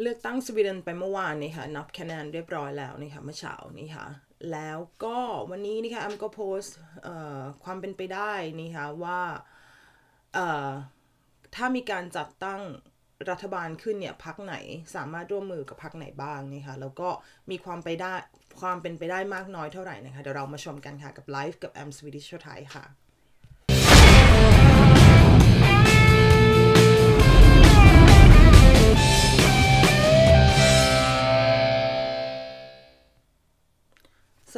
เลือกตั้งสวีเดนไปเมื่อวานนี่ค่ะนับคะแนนเรียบร้อยแล้วนี่ค่ะเมื่อเช้านี่ค่ะแล้วก็วันนี้นี่ค่ะแอมก็โพสต์ความเป็นไปได้นี่ค่ะว่าถ้ามีการจัดตั้งรัฐบาลขึ้นเนี่ยพักไหนสามารถร่วมมือกับพักไหนบ้างนี่ค่ะแล้วก็มีความไปได้ความเป็นไปได้มากน้อยเท่าไหร่นะคะเดี๋ยวเรามาชมกันค่ะ กับไลฟ์กับ แอม สวีดิชไทยค่ะ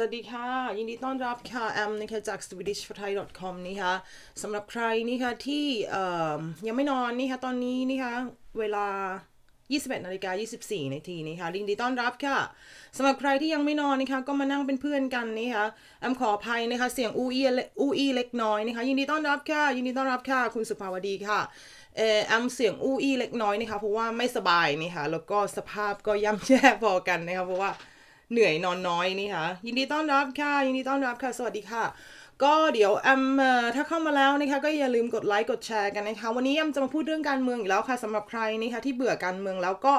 สวัสดีค่ะยินดีต้อนรับค่ะแอมนะคะจาก swedish for thai com นี่ค่ะสำหรับใครนี่ค่ะที่ยังไม่นอนนี่ค่ะตอนนี้นี่ค่ะเวลา 21นาฬิกา24นาทีนี่ค่ะยินดีต้อนรับค่ะสำหรับใครที่ยังไม่นอนนะคะก็มานั่งเป็นเพื่อนกันนี่ค่ะแอมขออภัยนะคะเสียงอูอีอูอีเล็กน้อยนะคะยินดีต้อนรับค่ะยินดีต้อนรับค่ะคุณสุภาวดีค่ะเออแอมเสียงอูอีเล็กน้อยนะคะเพราะว่าไม่สบายนี่ค่ะแล้วก็สภาพก็ย่ำแย่พอกันนะคะเพราะว่าเหนื่อยนอนน้อยนี่ค่ะยินดีต้อนรับค่ะยินดีต้อนรับค่ะสวัสดีค่ะ ก็เดี๋ยวแอมถ้าเข้ามาแล้วนะคะก็อย่าลืมกดไลค์กดแชร์กันนะคะวันนี้แอมจะมาพูดเรื่องการเมืองอีกแล้วค่ะสำหรับใครนะคะที่เบื่อการเมืองแล้วก็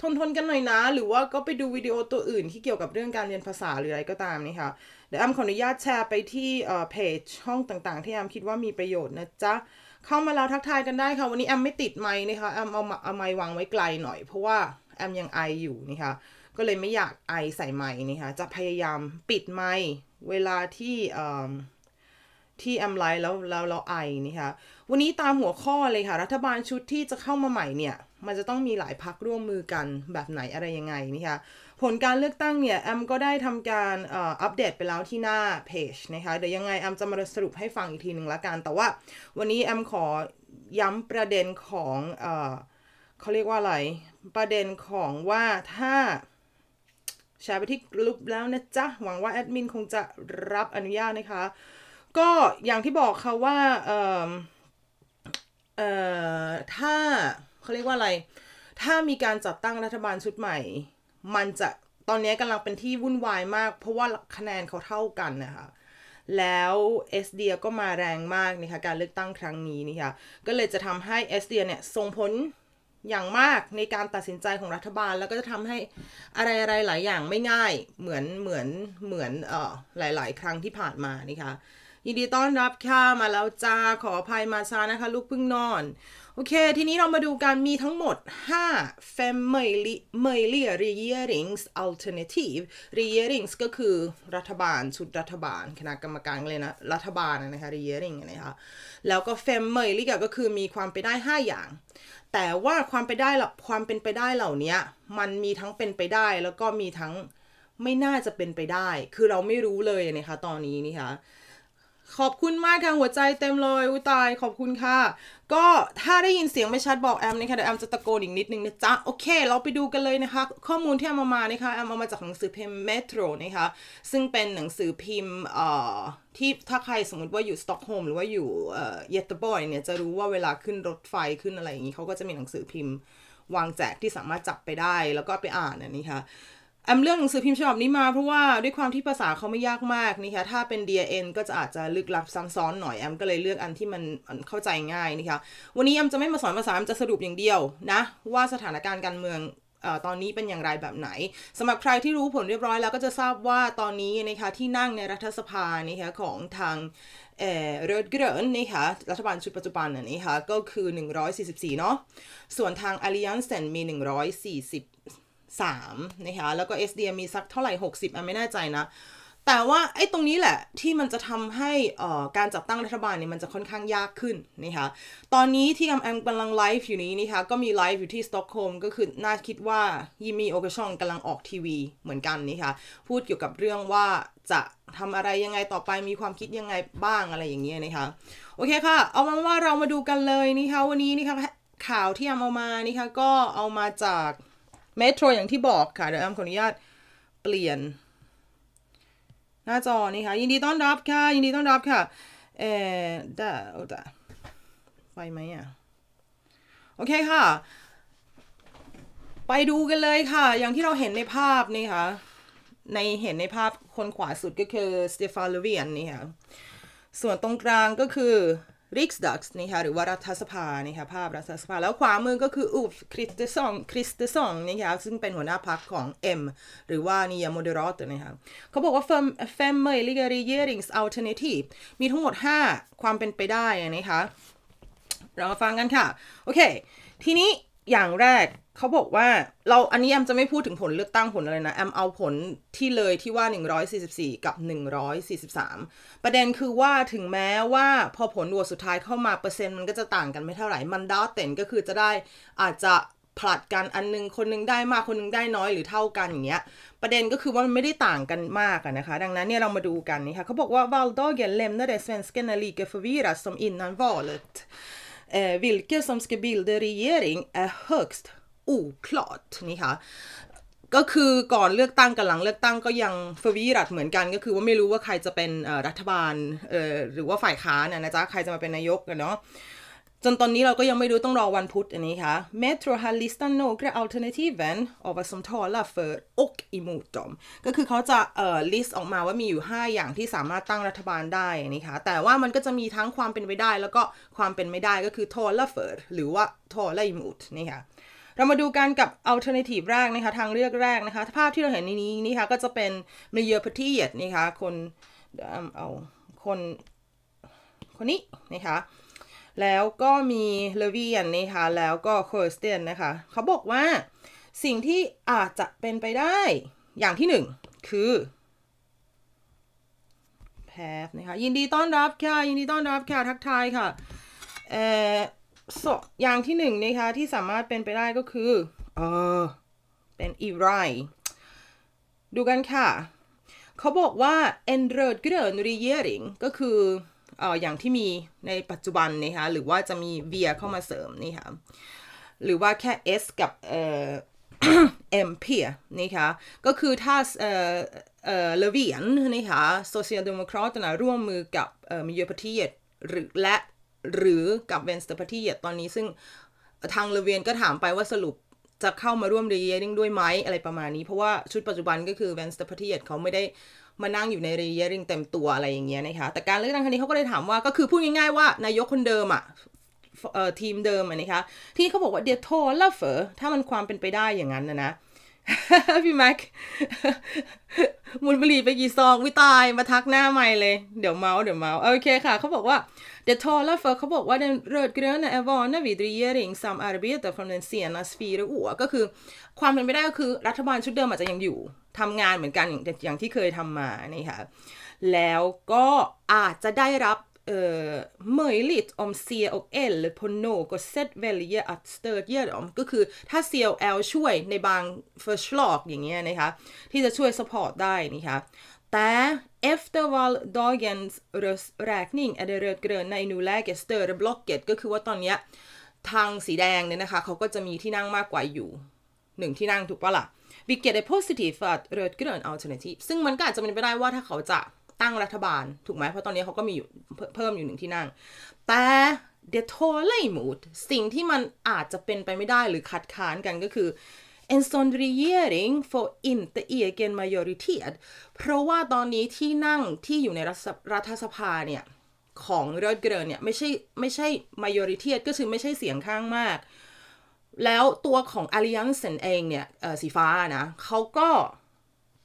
ทนทนกันหน่อยนะ หรือว่าก็ไปดูวิดีโอตัวอื่นที่เกี่ยวกับเรื่องการเรียนภาษาหรืออะไรก็ตามนี่ค่ะเดี๋ยวแอมขออนุญาตแชร์ไปที่เพจห้องต่างๆ ที่แอมคิดว่ามีประโยชน์นะจ๊ะเข้ามาแล้วทักทายกันได้ค่ะวันนี้แอมไม่ติดไมค์นะคะแอมเอาเอาไมค์วางไว้ไกลหน่อย เพราะว่าแอมยังไออยู่นะคะก็เลยไม่อยากไอใส่ไม้นี่ค่ะจะพยายามปิดไม้เวลาที่ที่แอมไลท์แล้วแล้วเราไอนี่ค่ะวันนี้ตามหัวข้อเลยค่ะ รัฐบาลชุดที่จะเข้ามาใหม่เนี่ย มันจะต้องมีหลายพักร่วมมือกันแบบไหนอะไรยังไงนี่ค่ะผลการเลือกตั้งเนี่ยแอมก็ได้ทำการอัปเดตไปแล้วที่หน้าเพจนะคะ เดี๋ยวยังไง แอมจะมาสรุปให้ฟังอีกทีหนึ่งละกัน แต่ว่าวันนี้แอมขอย้ำประเด็นของ เขาเรียกว่าอะไร ประเด็นของว่าถ้าแชร์ไปที่กลุ่มแล้วนะจ๊ะ หวังว่าแอดมินคงจะรับอนุญาตนะคะ ก็อย่างที่บอกค่ะว่า เออเออถ้าเขาเรียกว่าอะไร ถ้ามีการจัดตั้งรัฐบาลชุดใหม่ มันจะตอนนี้กำลังเป็นที่วุ่นวายมาก เพราะว่าคะแนนเขาเท่ากันนะคะ แล้ว s ยก็มาแรงมากนะคะ การเลือกตั้งครั้งนี้นะคะ ก็เลยจะทำให้ s ยเนี่ยส่งผลอย่างมากในการตัดสินใจของรัฐบาล แล้วก็จะทำให้อะไรๆหลายอย่างไม่ง่ายเหมือนเหมือนเหมือนเอ่อหลายๆ ครั้งที่ผ่านมานะคะยินดีต้อนรับค่ะมาแล้วจ้า ขออภัยมาช้านะคะ ลูกพึ่งนอนโอเค ทีนี้เรามาดูกันมีทั้งหมด 5 f a m i m l y regeringsalternativ e regerings ก็คือรัฐบาล ชุดรัฐบาล คณะกรรมการเลยนะ รัฐบาลนะคะ regering นะคะแล้วก็ f a m i l y ก็คือมีความไปได้ 5 อย่าง แต่ว่าความไปได้ความเป็นไปได้เหล่านี้ มันมีทั้งเป็นไปได้ แล้วก็มีทั้งไม่น่าจะเป็นไปได้ คือเราไม่รู้เลยนะคะตอนนี้นะคะขอบคุณมากค่ะ หัวใจเต็มเลยอุตาย ขอบคุณค่ะ ก็ถ้าได้ยินเสียงไม่ชัดบอกแอมนะคะเดี๋ยวแอมจะตะโกนอีกนิดนึงนะจ๊ะ โอเค เราไปดูกันเลยนะคะ ข้อมูลที่แอมมามานะคะแอมเอามาจากหนังสือพิมพ์เมโทรนะคะ ซึ่งเป็นหนังสือพิมพ์เอ่อที่ถ้าใครสมมติว่าอยู่สต็อกโฮล์มหรือว่าอยู่เยตอร์บอยเนี่ยจะรู้ว่าเวลาขึ้นรถไฟขึ้นอะไรอย่างนี้เขาก็จะมีหนังสือพิมพ์วางแจกที่สามารถจับไปได้แล้วก็ไปอ่านอันนี้ค่ะแอมเรื่องหนังสือพิมพ์ฉบับนี้มาเพราะว่าด้วยความที่ภาษาเขาไม่ยากมากนะคะถ้าเป็น DN ก็จะอาจจะลึกลับซับซ้อนหน่อยแอมก็เลยเลือกอันที่มันเข้าใจง่ายนะคะวันนี้แอมจะไม่มาสอนภาษาแอมจะสรุปอย่างเดียวนะว่าสถานการณ์การเมืองตอนนี้เป็นอย่างไรแบบไหนสำหรับใครที่รู้ผลเรียบร้อยแล้ว ก็จะทราบว่าตอนนี้นะคะที่นั่งในรัฐสภานะคะของทางเออเรดเกรนนี่ค่ะรัฐบาลชุดปัจจุบันนะค่ะก็คือ 144เนาะส่วนทาง Alliance มี140 3นะคะแล้วก็ SDM มีสักเท่าไหร่ 60อ่ะไม่แน่ใจนะ แต่ว่าไอ้ตรงนี้แหละที่มันจะทำให้การจัดตั้งรัฐบาลเนี่ยมันจะค่อนข้างยากขึ้นนะคะตอนนี้ที่กอมกำลังไลฟ์อยู่นี้นะคะก็มีไลฟ์อยู่ที่สต็อกโฮล์มก็คือน่าคิดว่ายิมีโอกชองกำลังออกทีวีเหมือนกันนะคะพูดเกี่ยวกับเรื่องว่าจะทำอะไรยังไงต่อไปมีความคิดยังไงบ้างอะไรอย่างเงี้ยนะคะโอเคค่ะเอามาว่าเรามาดูกันเลยนะคะวันนี้นะคะข่าวที่เอามานะคะก็เอามาจากเมโทรอย่างที่บอกค่ะเดี๋ยวแอมขออนุญาตเปลี่ยน หน้าจอนี่ค่ะ ยินดีต้อนรับค่ะ ยินดีต้อนรับค่ะเอ่อได้โอ้แด่ไปไหมอ่ะ โอเคค่ะ ไปดูกันเลยค่ะ อย่างที่เราเห็นในภาพนี่ค่ะ ในเห็นในภาพคนขวาสุดก็คือสเตฟานลูเวียนนี่ค่ะ ส่วนตรงกลางก็คือริกส์ดักส์นี่ค่ะหรือว่ารัฐสภานี่ค่ะภาพรัฐสภาแล้วขวามือก็คืออูฟคริสเตซองคริสเตซองนี่ค่ะซึ่งเป็นหัวหน้าพรรคของ M หรือว่านิยามโมเดรอตนะคะเขาบอกว่าเฟมเฟมเมย์ลิเกอรีเยริงส์อัลเทอร์เนทีฟมีทั้งหมด 5 ความเป็นไปได้นะคะเรามาฟังกันค่ะโอเคทีนี้อย่างแรกเขาบอกว่าเราอันนี้แอมจะไม่พูดถึงผลเลือกตั้งผลอะไรนะแอมเอาผลที่เลยที่ว่า 144 กับ 143 ประเด็นคือว่าถึงแม้ว่าพอผลวัวสุดท้ายเข้ามาเปอร์เซ็นต์มันก็จะต่างกันไม่เท่าไหร่ มันดาวเต็นก็คือจะได้อาจจะผลัดกันอันนึงคนนึงได้มากคนนึงได้น้อยหรือเท่ากันอย่างเงี้ย ประเด็นก็คือว่ามันไม่ได้ต่างกันมากนะคะ ดังนั้นเนี่ยเรามาดูกันนี่ค่ะเขาบอกว่า valdagen l ล m n a d e svenskarna lika förvirrat som innan valet vilket som ska bilda regering är högst oklart นี่ค่ะ ก็คือก่อนเลือกตั้งกับหลังเลือกตั้งก็ยังฟวีรัตเหมือนกัน ก็คือว่าไม่รู้ว่าใครจะเป็นรัฐบาลหรือว่าฝ่ายค้านนะจ๊ะใครจะมาเป็นนายกกันเนาะจนตอนนี้เราก็ยังไม่รู้ต้องรอวันพุธอันนี้ค่ะ Metro har listan några alternativen a อ vad som talar för och emot d อ m ก็คือเขาจะเอ่อลิสต์ออกมาว่ามีอยู่ 5 อย่างที่สามารถตั้งรัฐบาลได้นี่ค่ะแต่ว่ามันก็จะมีทั้งความเป็นไปได้ แล้วก็ความเป็นไม่ได้ก็คือ t a l a f r หรือว่า talar m o t นี่ค่ะเรามาดูกันกับอัลเทอร์เนทีฟแรกนะคะ ทางเลือกแรกนะคะ ภาพที่เราเห็นในนี้ นี่คะก็จะเป็น m e y e r p a t i e t นะคะคนเอา คน คนนี้ นะคะ แล้วก็มีเลวียนนะคะ แล้วก็เคอร์สเตนนะคะ เขาบอกว่าสิ่งที่อาจจะเป็นไปได้อย่างที่หนึ่งคือแพฟนะคะ ยินดีต้อนรับค่ะ ยินดีต้อนรับค่ะ ทักทายค่ะเอ่อสอย่างที่หนึ่งนะคะที่สามารถเป็นไปได้ก็คือเออเป็นอีไรดูกันค่ะเขาบอกว่า e n r e d g r ö n r e g e r i n g ก็คือออย่างที่มีในปัจจุบันนะคะหรือว่าจะมีเบียเข้ามาเสริมนี่ค่ะหรือว่าแค่ s กับเอ่อ็เพียนะคะก็คือถ้าเออเออเลเวียนนะคะโซเชียลเดโมแครตนะร่วมมือกับมิเยอร์พทีหรือและหรือกับเวนสเตอร์พาร์ตี้ตอนนี้ซึ่งทางเลเวียนก็ถามไปว่าสรุปจะเข้ามาร่วมเรีเยริงด้วยไหมอะไรประมาณนี้เพราะว่าชุดปัจจุบันก็คือเวนสเตอร์พาร์ตี้เขาไม่ได้มานั่งอยู่ในเรีเยริงเต็มตัวอะไรอย่างเงี้ยนะคะแต่การเลือกตั้งครั้งนี้เขาก็เลยถามว่าก็คือพูดง่ายๆว่านายกคนเดิมอะทีมเดิมนะคะที่เขาบอกว่าเดียโทลาเฟอถ้ามันความเป็นไปได้อย่างนั้นนะนะพี่แม็กมุนบุรีไปกี่ซองวิตายมาทักหน้าใหม่เลยเดี๋ยวเมาส์เดี๋ยวเมาส์โอเคค่ะเขาบอกว่า The talar för เขาบอกว่า den rödgröna är vana vid regeringssamarbete från den senaste fyra år ก็คือ ความเป็นไปได้ก็คือรัฐบาลชุดเดิมอาจจะยังอยู่ทำงานเหมือนกันอย่างที่เคยทำมานี่ค่ะแล้วก็อาจจะได้รับ eh, möjligt om C och L på något sätt väljer att stödja dem ก็คือถ้า C และ L ช่วยในบาง förslag อย่างเงี้ยนะคะที่จะช่วย support ได้นะคะแต่ efter valdagens rösträkning är det rödgröna i nuläget större blocket ก็คือว่าตอนเนี้ยทางสีแดงเนี่ยนะคะเขาก็จะมีที่นั่งมากกว่าอยู่หนึ่งที่นั่งถูกปะละ่ะ we get a positive rödgrön alternative ซึ่งมันก็อาจจะเป็นไปได้ว่าถ้าเขาจะั้งรัฐบาล ถูกไหมเพราะตอนนี้เขาก็มีอยู่เพิ่มอยู่หนึ่งที่นั่ง แต่ t ทโทเล e มูดสิ่งที่มันอาจจะเป็นไปไม่ได้หรือขัดขานกันก็คือ en sån r ีย e r i n g f ิ r inte เ g e n m a j o r i t e เพราะว่าตอนนี้ที่นั่งที่อยู่ในรัฐสภาเนี่ย ของเรดเกรเนี่ยไม่ใช่ไม่ใช่ m a j o r i t e ก็คือไม่ใช่เสียงข้างมาก แล้วตัวของ Alliance เองเนี่ยสีฟ้านะเขาก็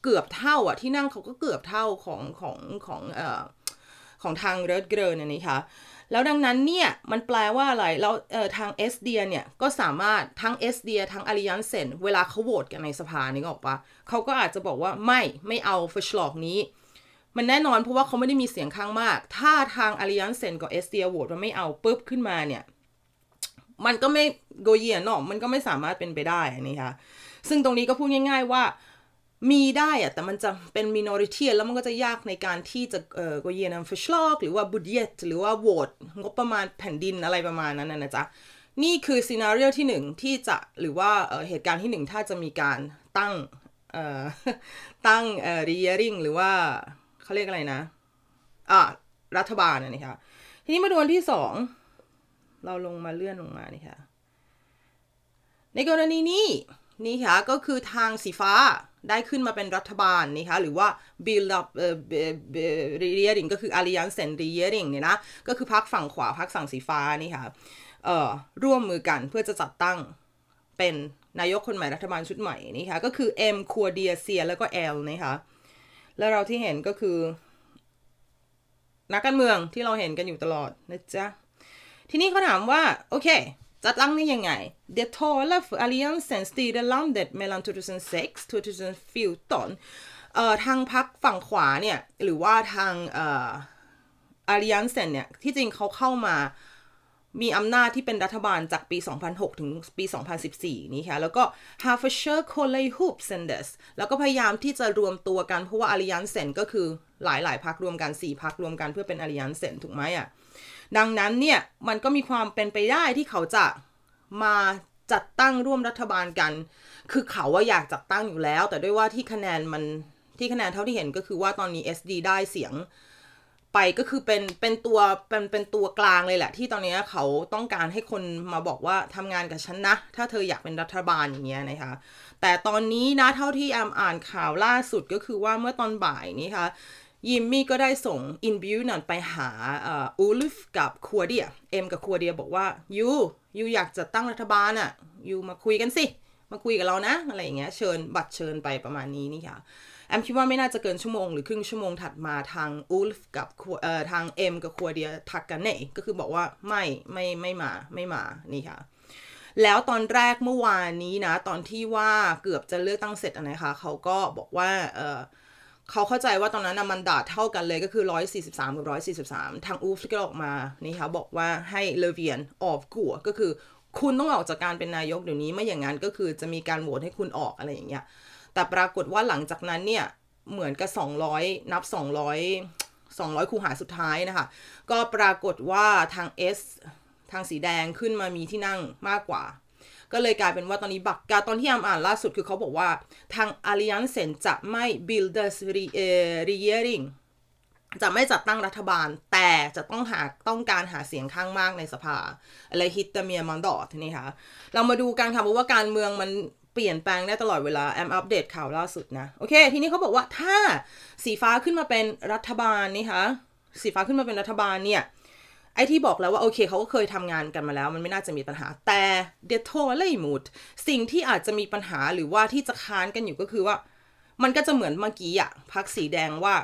เกือบเท่า อ่ะที่นั่งเขาก็เกือบเท่าของของของเอ่อของทางเรดเกรนนี่ค่ะแล้วดังนั้นเนี่ย มันแปลว่าอะไรแล้วเออ่ทางเอสเดียเนี่ยก็สามารถทั้งเอสเดียทั้งอาริยันเซนเวลาเขาโหวตกันในสภานี่ออกปะเขาก็อาจจะบอกว่าไม่ไม่เอาฟชลอกนี้ มันแน่นอน เพราะว่าเขาไม่ได้มีเสียงข้างมาก ถ้าทางอาริยันเซนกับเอสเดียโหวตว่าไม่เอาปุ๊บขึ้นมาเนี่ยมันก็ไม่โกเยียนอกมันก็ไม่สามารถเป็นไปได้นีะคะซึ่งตรงนี้ก็พูดง่ายๆว่ามีได้อะแต่มันจะเป็นมินอริตี้แล้วมันก็จะยากในการที่จะเอ่อกเยนัมฟิชลอก หรือว่าบุดเยตหรือว่าโหวตงบประมาณแผ่นดินอะไรประมาณนั้นนะจ๊ะ นี่คือซีนารีโอที่หนึ่งที่จะหรือว่าเหตุการณ์ที่หนึ่งถ้าจะมีการตั้งเออ่ตั้งเอ่อรีเอริงหรือว่าเขาเรียกอะไรนะ อ่ารัฐบาลนะคะทีนี้มาดูวันที่สอง เราลงมาเลื่อนลงมานี่ค่ะในกรณีนี้นี่ค่ะ ก็คือทางสีฟ้าได้ขึ้นมาเป็นรัฐบาลนะคะหรือว่า build up เอ่อ r e r i n g ก็คือ alliance and r e g r i n g เนี่ยนะก็คือพักฝั่งขวาพักฝั่งสีฟ้านี่ค่ะเอ่อร่วมมือกันเพื่อจะจัดตั้ง เป็นนายกคนใหม่รัฐบาลชุดใหม่นี่ค่ะก็คือเอ็มคัวเดียเซียแล้วก็แอลนะคะแล้วเราที่เห็นก็คือ นักการเมืองที่เราเห็นกันอยู่ตลอดนะจ๊ะทีนี้เขาถามว่าโอเค Statlagning gängar. Det talar för Alliansen styrde landet mellan 2006 2014. เอ่อทางพักฝั่งขวาเนี่ย หรือว่าทางเอ่ออาริยันเซนเนี่ย ที่จริงเขาเข้ามามีอำนาจที่เป็นรัฐบาลจากปี 2006 ถึงปี 2014 นี่ค่ะแล้วก็ฮาฟเชอร์โค o l ล h o o p s เซนเดสแล้วก็พยายามที่จะรวมตัวกันเพราะว่าอาริยันเซนก็คือหลายๆพักรวมกัน 4 พักรวมกันเพื่อเป็นอาริยันเซนถูกไหมอะ่ะดังนั้นเนี่ยมันก็มีความเป็นไปได้ที่เขาจะมาจัดตั้งร่วมรัฐบาลกัน คือเขาว่าอยากจัดตั้งอยู่แล้ว แต่ด้วยว่าที่คะแนนมันที่คะแนนเท่าที่เห็นก็คือว่าตอนนี้ SD ได้เสียง ไปก็คือเป็นเป็นตัวเป็นเป็นตัวกลางเลยแหละ ที่ตอนนี้เขาต้องการให้คนมาบอกว่าทำงานกับฉันนะ ถ้าเธออยากเป็นรัฐบาลอย่างเงี้ยนะคะแต่ตอนนี้นะ เท่าที่แอมอ่านข่าวล่าสุดก็คือว่าเมื่อตอนบ่ายนี้ค่ะยิมมี่ก็ได้ส่งอินบิวนันไปหาอูลฟกับคัวเดีย เอ็มกับคัวเดียบอกว่ายูยูอยากจะตั้งรัฐบาลอะ่ะ ยูมาคุยกันสิ มาคุยกับเรานะ อะไรอย่างเงี้ยเชิญบัตรเชิญไปประมาณนี้นี่ค่ะแอมคิดว่าไม่น่าจะเกินชั่วโมงหรือครึ่งชั่วโมงถัดมาทางอูลฟกับเอ่อทางเอ็มกับคัวเดียทักกันเน่ ก็คือบอกว่าไม่ไม่ไม่มาไม่มา นี่ค่ะ แล้วตอนแรกเมื่อวานนี้นะ ตอนที่ว่าเกือบจะเลือกตั้งเสร็จอะไรคะเขาก็บอกว่าเอ่อเขาเข้าใจว่าตอนนั้นนะมันดาดเท่ากันเลยก็คือ 143 กับ 143 ทางอูฟก็ออกมานี่ค่ะบอกว่าให้เลเวียนออกกัวก็คือคุณต้องออกจากการเป็นนายกเดี๋ยวนี้ไม่อย่างนั้นก็คือจะมีการโหวตให้คุณออกอะไรอย่างเงี้ยแต่ปรากฏว่าหลังจากนั้นเนี่ย เหมือนกับ 200 นับ 200 200 คูหาสุดท้ายนะคะก็ปรากฏว่าทาง S ทางสีแดงขึ้นมามีที่นั่งมากกว่าก็เลยกลายเป็นว่าตอนนี้บักกาตอนที่อามอ่านล่าสุดคือเขาบอกว่าทางอาริยันเซนจะไม่ builders rearing จะไม่จัดตั้งรัฐบาล แต่จะต้องหาต้องการหาเสียงข้างมากในสภาอะไรฮิตเตเมียมันดอทนี่ค่ะเรามาดูกันค่ะเพราะว่าการเมืองมันเปลี่ยนแปลงได้ตลอดเวลาแอมอัปเดตข่าวล่าสุดนะ โอเค ทีนี้เขาบอกว่าถ้าสีฟ้าขึ้นมาเป็นรัฐบาลนี่ค่ะสีฟ้าขึ้นมาเป็นรัฐบาลเนี่ยไอ้ที่บอกแล้วว่าโอเคเขาก็เคยทำงานกันมาแล้ว มันไม่น่าจะมีปัญหา แต่เดทโทเลมูดสิ่งที่อาจจะมีปัญหาหรือว่าที่จะค้านกันอยู่ก็คือว่า มันก็จะเหมือนเมื่อกี้อะพักสีแดงว่า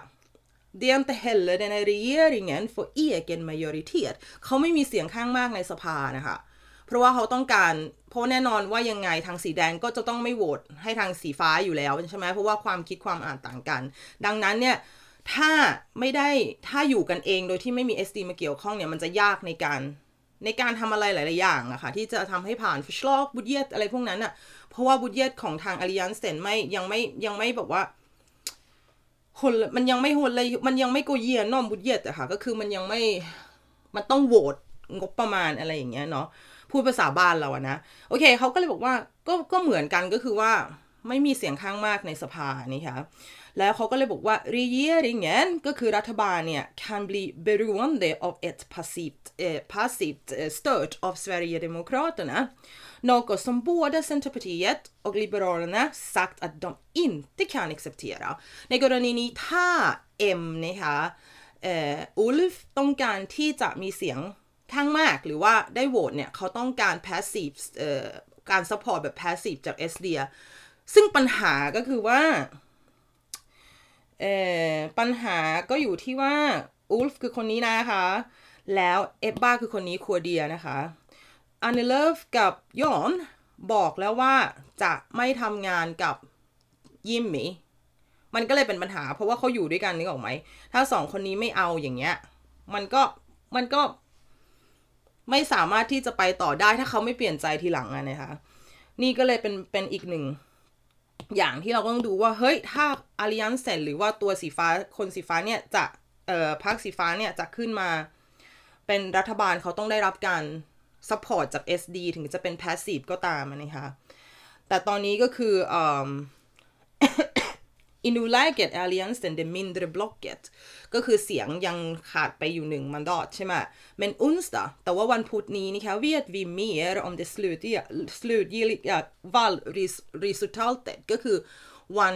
เดียมแต่เฮลเลในรีเอริงเอนฟเอียเกนมายอริเทียเขาไม่มีเสียงข้างมากในสภานะคะเพราะว่าเขาต้องการ เพราะแน่นอนว่ายังไงทางสีแดงก็จะต้องไม่โหวตให้ทางสีฟ้าอยู่แล้วใช่ไหมเพราะว่าความคิดความอ่านต่างกัน ดังนั้นเนี่ยถ้าไม่ได้ถ้าอยู่กันเองโดยที่ไม่มี SD มาเกี่ยวข้องเนี่ย มันจะยากในการ ในการทำอะไรหลาย ๆ อย่างอะคะ่ะ ที่จะทำให้ผ่านฟิชลอกบุญเยตอะไรพวกนั้นอะเพราะว่าบุญเยตของทางอาริยันเซนไม่ยังไม่ยังไม่แบบว่าคนมันยังไม่หนเลยมันยังไม่โกเยนนอมบุญเยตอะค่ะ ก็คือมันยังไม่มันต้องโหวตงบประมาณอะไรอย่างเงี้ยเนาะพูดภาษาบ้านเราอะนะ โอเค เขาก็เลยบอกว่า ก็ก็เหมือนกันก็คือว่าไม่มีเสียงข้างมากในสภานี่ค่ะแล้วเขาก็เลยบอกว่า regeringen ก็คือรัฐบาลเนี่ย kan bli beroende av ett passivt, eh, passivt eh, stöd av Sverigedemokraterna. Något som både Centerpartiet och Liberalerna sagt att de inte kan acceptera. det ämnet, Ulf, kan eh, med ในกรณีนี้ถ้าเอ็มนะคะอุลฟต้องการที่จะมีเสียงข้างมากหรือว่าได้โหวตเนี่ยเขาต้องการ passive การ support แบบ passive จาก SD ซึ่งปัญหาก็คือว่าเออปัญหาก็อยู่ที่ว่าอูลฟ์คือคนนี้นะคะ แล้วเอฟบ้าคือคนนี้ครัวเดียนะคะอันเลเลฟกับยอน บอกแล้วว่าจะไม่ทำงานกับยิมมี่มันก็เลยเป็นปัญหาเพราะว่าเขาอยู่ด้วยกันนึกออกไหม ถ้าสองคนนี้ไม่เอาอย่างเงี้ยมันก็มันก็ไม่สามารถที่จะไปต่อได้ถ้าเขาไม่เปลี่ยนใจทีหลังอะนะคะ นี่ก็เลยเป็นเป็นอีกหนึ่งอย่างที่เราก็ต้องดูว่าเฮ้ย ถ้าอาริยันเสร็จหรือว่าตัวสีฟ้า คนสีฟ้าเนี่ยจะเอ่อพรรคสีฟ้าเนี่ย จะขึ้นมาเป็นรัฐบาลเขาต้องได้รับการซัพพอร์ตจาก SD ถึงจะเป็นแพสซีฟก็ตามนะคะแต่ตอนนี้ก็คือเอ่ออินูไลเกตแอลเลียนส์เดนมินดรบล็อกเกก็คือเสียงยังขาดไปอยู่หนึ่งมันดอดใช่ไหมเ e นอุนสตาแต่ว่าวันพุธนี้นี่ค่ะว v e ี vi mer อมเดสลูดีสลูด i g a v a l r ริสุทัลเตก็คือวัน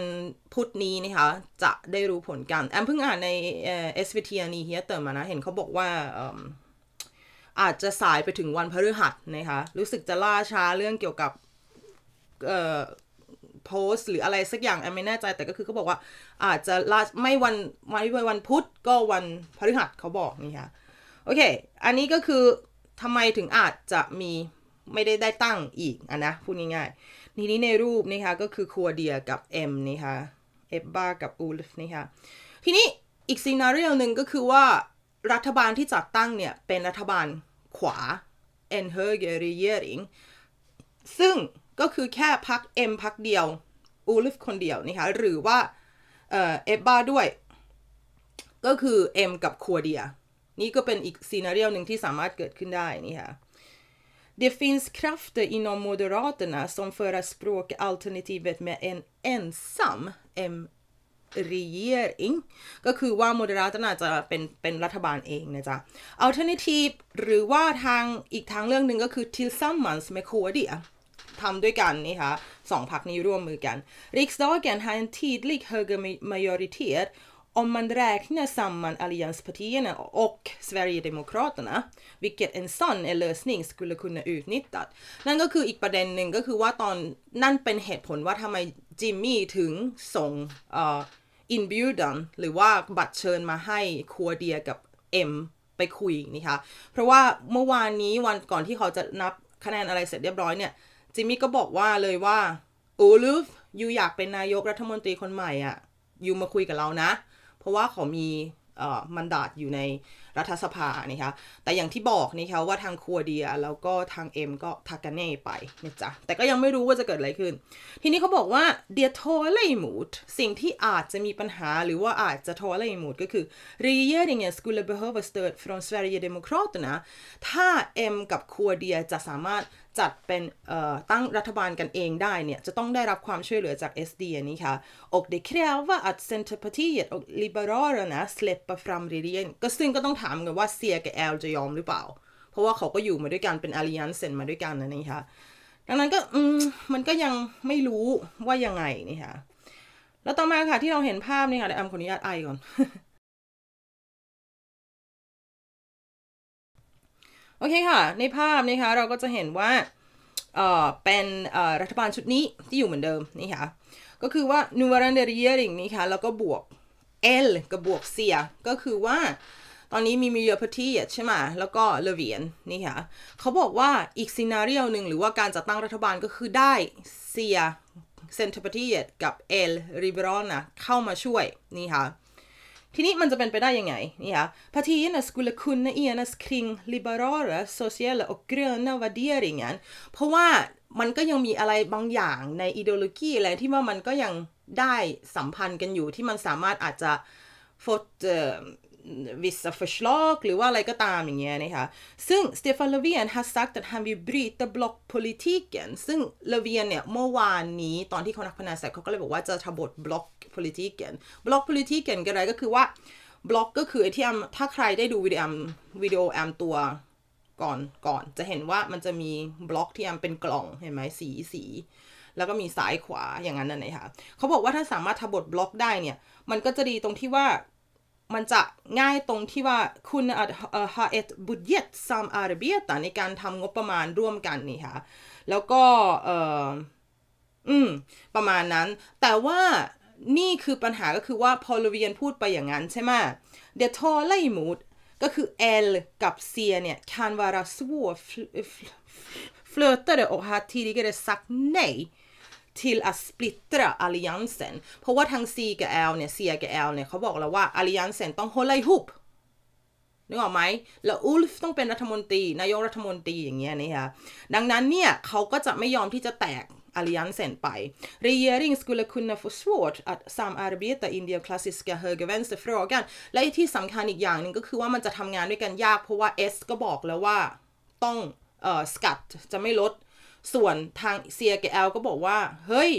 พุธนี้นะคะจะได้รู้ผลกันแอมเพิ่งอ่านในเอสวีทีนีเฮียเติมมานะเห็นเขาบอกว่าอาจจะสายไปถึงวันพฤหัสนะคะรู้สึกจะล่าช้าเรื่องเกี่ยวกับโพส t หรืออะไรสักอย่างแอมไม่แน่ใจแต่ก็คือเขาบอกว่าอาจจะลาไม่วันไม่วันพุธ ก็วันพฤหัสเขาบอกนี่ค่ะโอเค อันนี้ก็คือทำไมถึงอาจจะมีไม่ได้ได้ตั้งอีกอ่ะนะพูดง่ายๆทีนี้ในรูปนะคะก็คือครัวเดียกับเอ็มนี่ค่ะเอฟบ้ากับอูลฟนี่ค่ะทีนี้อีกซีนารีโอหนึ่งก็คือว่ารัฐบาลที่จัดตั้งเนี่ย เป็นรัฐบาลขวาเอ็นเฮอร์เกริเยริงซึ่งก็คือแค่พัก M พักเดียว อูลิฟคนเดียวนะคะหรือว่า เอฟบาด้วย ก็คือ M กับคัวเดีย นี่ก็เป็นอีกซีนารีโอหนึ่งที่สามารถเกิดขึ้นได้นี่ค่ะ Det finns krafter inom Moderaterna som förespråkar alternativet med en ensam M regering ก็คือว่า Moderaterna จะเป็นเป็นรัฐบาลเองนะจ๊ะ alternative หรือว่าทางอีกทางเรื่องหนึ่งก็คือ tillsammans med Kodia ทำด้วยกันนี่คะสองพักนี้ร่วมมือกัน Riksdagen har en tydlig h ö g m a j o r i t e t om man räknar samman allianspartierna och Sverigedemokraterna, vilket en s å n n lösning skulle kunna utnyttja. นั่นก็คืออีกประเด็นหนึ่งก็คือว่าตอน นั่นเป็นเหตุผลว่าทำไม จิมมี่ถึงส่งอินบิวดันหรือว่าบัตรเชิญมาให้ครัวเดียกับเอ็มไปคุยนี่คะเพราะว่าเมื่อวานนี้วันก่อนที่เขาจะนับคะแนนอะไรเสร็จเรียบร้อยเนี่ยจิมมี่ก็บอกว่าเลยว่าอูลูฟยูอยากเป็นนายกรัฐมนตรีคนใหม่อะ่ะยูมาคุยกับเรานะ เพราะว่าเขามีเอ่อมันดาตอยู่ในรัฐสภานะคะแต่อย่างที่บอกนะคะว่าทางครัวเดียแล้วก็ทางเอ็มก็ทากาเน่ไปนะจ๊ะแต่ก็ยังไม่รู้ว่าจะเกิดอะไรขึ้น ทีนี้เขาบอกว่าเดียโทเลมูดสิ่งที่อาจจะมีปัญหาหรือว่าอาจจะโทเลมูดก็คือ r e g e r i ง g e n skulle b e h ö v สเตอร์ฟรอนสเว i ีเด e เดโม a t e ตนะถ้าเอ็มกับครัวเดียจะสามารถจัดเป็นตั้งรัฐบาลกันเองได้เนี่ยจะต้องได้รับความช่วยเหลือจาก SD นี้ค่ะออกเดค k r ä ว e r att Centerpartiet och l i b ล r a l ล r n a s ะ ä p p e r f r ร m r e g e r i ก็ซึ่งก็ต้องถามกันว่าเซียกับแอลจะยอมหรือเปล่า เพราะว่าเขาก็อยู่มาด้วยกันเป็นอาริยันเซนมาด้วยกันนะนี่ค่ะดังนั้นก็มันก็ยังไม่รู้ว่ายังไงนี่ค่ะแล้วต่อมาค่ะที่เราเห็นภาพนี่ค่ะเดี๋ยวแอมขออนุญาตไอก่อนโอเคค่ะ ในภาพนะคะเราก็จะเห็นว่าเออเป็นเออรัฐบาลชุดนี้ที่อยู่เหมือนเดิมนี่ค่ะก็คือว่านูวารันเดรียริงนี่ค่ะแล้วก็บวก L กับบวกเซียก็คือว่า ตอนนี้มีมิเยอร์พทีใช่ไหมแล้วก็เลเวียนนี่ค่ะเขาบอกว่าอีกซีนารีโอหนึ่ง หรือว่าการจัดตั้งรัฐบาลก็คือได้เซียเซนเตอร์พทีกับเอลริเบรอนะเข้ามาช่วยนี่ค่ะทีนี้มันจะเป็นไปได้ยังไงนี่ค่ะน a r t i e r n a s เอ l น e kunna e n บ s ร r ร n g liberala sociala och gröna värderingar เพราะว่า มันก็ยังมีอะไรบางอย่างในอิเดโลกีอะไร ที่ว่ามันก็ยังได้สัมพันธ์กันอยู่ ที่มันสามารถอาจจะ fått วิสา a f ö r s หรือว่าอะไรก็ตาม อย่างเงี้ยนะคะซึ่งสเตฟานเลเวียนฮัสั a g t att han vill b บ y t a ล l o c ก p o l i t ซึ่งเลเวียนเนี่ย เมื่อวานนี้ตอนที่เขานักพนนเสร็จเขาก็เลยบอกว่าจะทบทบล็อก p o l i t i k e n b l o c k p o l ิก i k e n ก็อะไรก็คือว่าบล็อกก็คือที่แอมถ้าใครได้ดูวิดีโอแอมวิดีโอแอมตัวก่อนก่อน จะเห็นว่ามันจะมีบล็อกที่แอมเป็นกล่อง เห็นไหมสีสี แล้วก็มีซ้ายขวาอย่างนั้นนั่นเองค่ะเขาบอกว่าถ้าสามารถทบทบล็อกได้เนี่ยมันก็จะดีตรงที่ว่ามันจะง่ายตรงที่ว่าคุณอาจจะเอ็ดบุญเยตซามอาร์เบียตในการทำงบประมาณร่วมกันนี่ค่ะแล้วก็เอออืม ประมาณนั้น แต่ว่านี่คือปัญหาก็คือว่าพอลเวียนพูดไปอย่างนั้นใช่ไหมเดียทอไลมูดก็คือ L กับ C เนี่ย kan vara svår flötare och h ฮา tidigare sagt nej till att splittra alliansen. På vad h า n C กับ L เนี่ย C กับ L เนี่ยเขาบอกแล้วว่า alliansen ต้อง h å l ไห i หุบนึกออกไหม แล้วอูลฟต้องเป็นรัฐมนตรี นายกรัฐมนตรีอย่างเงี้ยนี่ค่ะดังนั้นเนี่ยเขาก็จะไม่ยอมที่จะแตก alliansen ไป Regering skulle kunna få svårt att samarbeta i den klassiska höger-vänster-frågan และที่สำคัญอีกอย่างหนึ่งก็คือว่ามันจะทำงานด้วยกันยาก เพราะว่า S ก็บอกแล้วว่าต้องเอ่อสกัดจะไม่ลดส่วนทางเซียกแอลก็บอกว่า เฮ้ย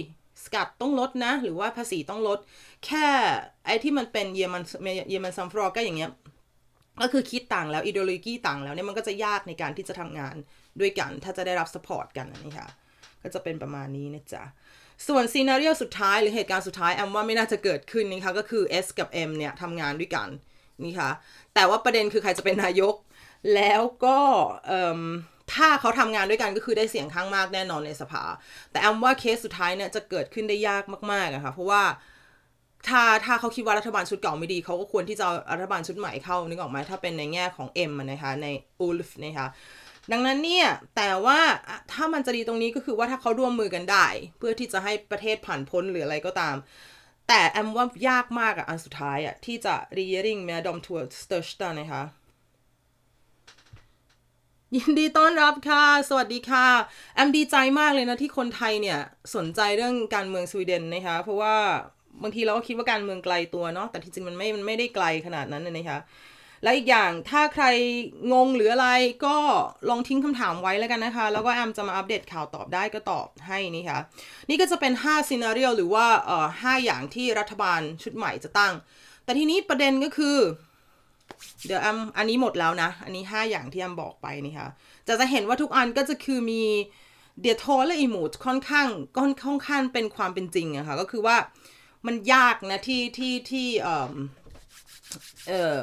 สกัดต้องลดนะ หรือว่าภาษีต้องลด แค่ ไอ้ที่มันเป็นเยอมันเยอมันซัมฟรอก็อย่างเงี้ย ก็คือคิดต่างแล้วอิเดโลกีต่างแล้วเนี่ยมันก็จะยากในการที่จะทำงานด้วยกัน ถ้าจะได้รับสปอร์ตกันนี่ค่ะ ก็จะเป็นประมาณนี้นะจ๊ะส่วนซีนารีโอสุดท้ายหรือเหตุการณ์สุดท้ายแอมว่าไม่น่าจะเกิดขึ้นนะคะก็คือ S กับ M เนี่ยทำงานด้วยกันนี่ค่ะ แต่ว่าประเด็นคือใครจะเป็นนายก แล้วก็ถ้าเขาทำงานด้วยกันก็คือได้เสียงข้างมากแน่นอนในสภา แต่แอมว่าเคสสุดท้ายเนี่ยจะเกิดขึ้นได้ยากมากๆอะค่ะ เพราะว่าถ้าถ้าเขาคิดว่ารัฐบาลชุดเก่าไม่ดี เขาก็ควรที่จะรัฐบาลชุดใหม่เข้า นึกออกไหมถ้าเป็นในแง่ของเอ็มนะคะในอูลฟ์นะคะดังนั้นเนี่ย แต่ว่าถ้ามันจะดีตรงนี้ก็คือว่าถ้าเขาร่วมมือกันได้ เพื่อที่จะให้ประเทศผ่านพ้นหรืออะไรก็ตาม แต่แอมว่ายากมากอะอันสุดท้ายอะที่จะ r e เ r i n g แมดอมทัวร์สเตอร์ชตนะคะยินดีต้อนรับค่ะ สวัสดีค่ะ แอมดีใจมากเลยนะที่คนไทยเนี่ย สนใจเรื่องการเมืองสวีเดนนะคะเพราะว่าบางทีเราก็คิดว่าการเมืองไกลตัวเนาะแต่ที่จริงมันไม่ มันไม่ได้ไกลขนาดนั้นเลยนะคะและอีกอย่างถ้าใครงงหรืออะไรก็ลองทิ้งคำถามไว้แล้วกันนะคะ แล้วก็แอมจะมาอัปเดตข่าวตอบได้ก็ตอบให้นี่ค่ะนี่ก็จะเป็น 5ซีนารีโอหรือว่าเอ่อ5อย่างที่รัฐบาลชุดใหม่จะตั้งแต่ทีนี้ประเด็นก็คือเดี๋ยวออมอันนี้หมดแล้วนะ อันนี้ 5 อย่างที่ออมบอกไปนี่ค่ะ จะจะเห็นว่าทุกอันก็จะคือมีเดียโทและอิมูดค่อนข้างค่อนอข้างเป็นความเป็นจริงอะค่ะก็คือว่ามันยากนะที่ที่ที่เอ่อเอ่อ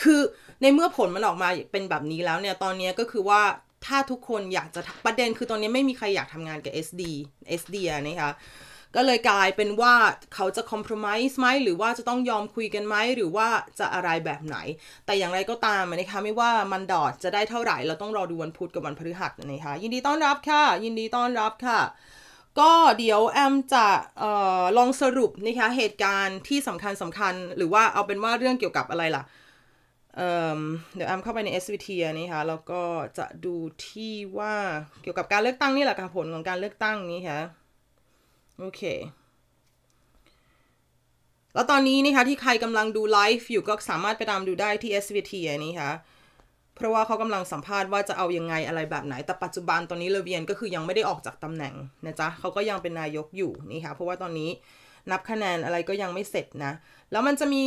คือในเมื่อผลมันออกมาเป็นแบบนี้แล้วเนี่ยตอนนี้ก็คือว่าถ้าทุกคนอยากจะประเด็นคือตอนนี้ไม่มีใครอยากทำงานกับ SD SD นะคะก็เลยกลายเป็นว่าเขาจะคอมเพลมไพร์ไหมหรือว่าจะต้องยอมคุยกันไหมหรือว่าจะอะไรแบบไหน แต่อย่างไรก็ตามนะคะไม่ว่ามันดอดจะได้เท่าไหร่ เราต้องรอดูวันพุธกับวันพฤหัสนะคะยินดีต้อนรับค่ะ ยินดีต้อนรับค่ะ ก็เดี๋ยวแอมจะออลองสรุปนะคะเหตุการณ์ที่สำคัญสำคัญหรือว่าเอาเป็นว่าเรื่องเกี่ยวกับอะไรล่ะเเดี๋ยวแอมเข้าไปใน SVT นี่ค่ะแล้วก็จะดูที่ว่าเกี่ยวกับการเลือกตั้งนี่แหละค่ะผลของการเลือกตั้งนี้ค่ะโอเค แล้วตอนนี้นะคะ ที่ใครกำลังดูไลฟ์อยู่ ก็สามารถไปตามดูได้ที่ SVT นี้ค่ะ เพราะว่าเขากำลังสัมภาษณ์ว่าจะเอายังไงอะไรแบบไหน แต่ปัจจุบันตอนนี้เลเวียนก็คือยังไม่ได้ออกจากตำแหน่งนะจ๊ะเขาก็ยังเป็นนายกอยู่ นี่ค่ะ เพราะว่าตอนนี้นับคะแนนอะไรก็ยังไม่เสร็จนะ แล้วมันจะมี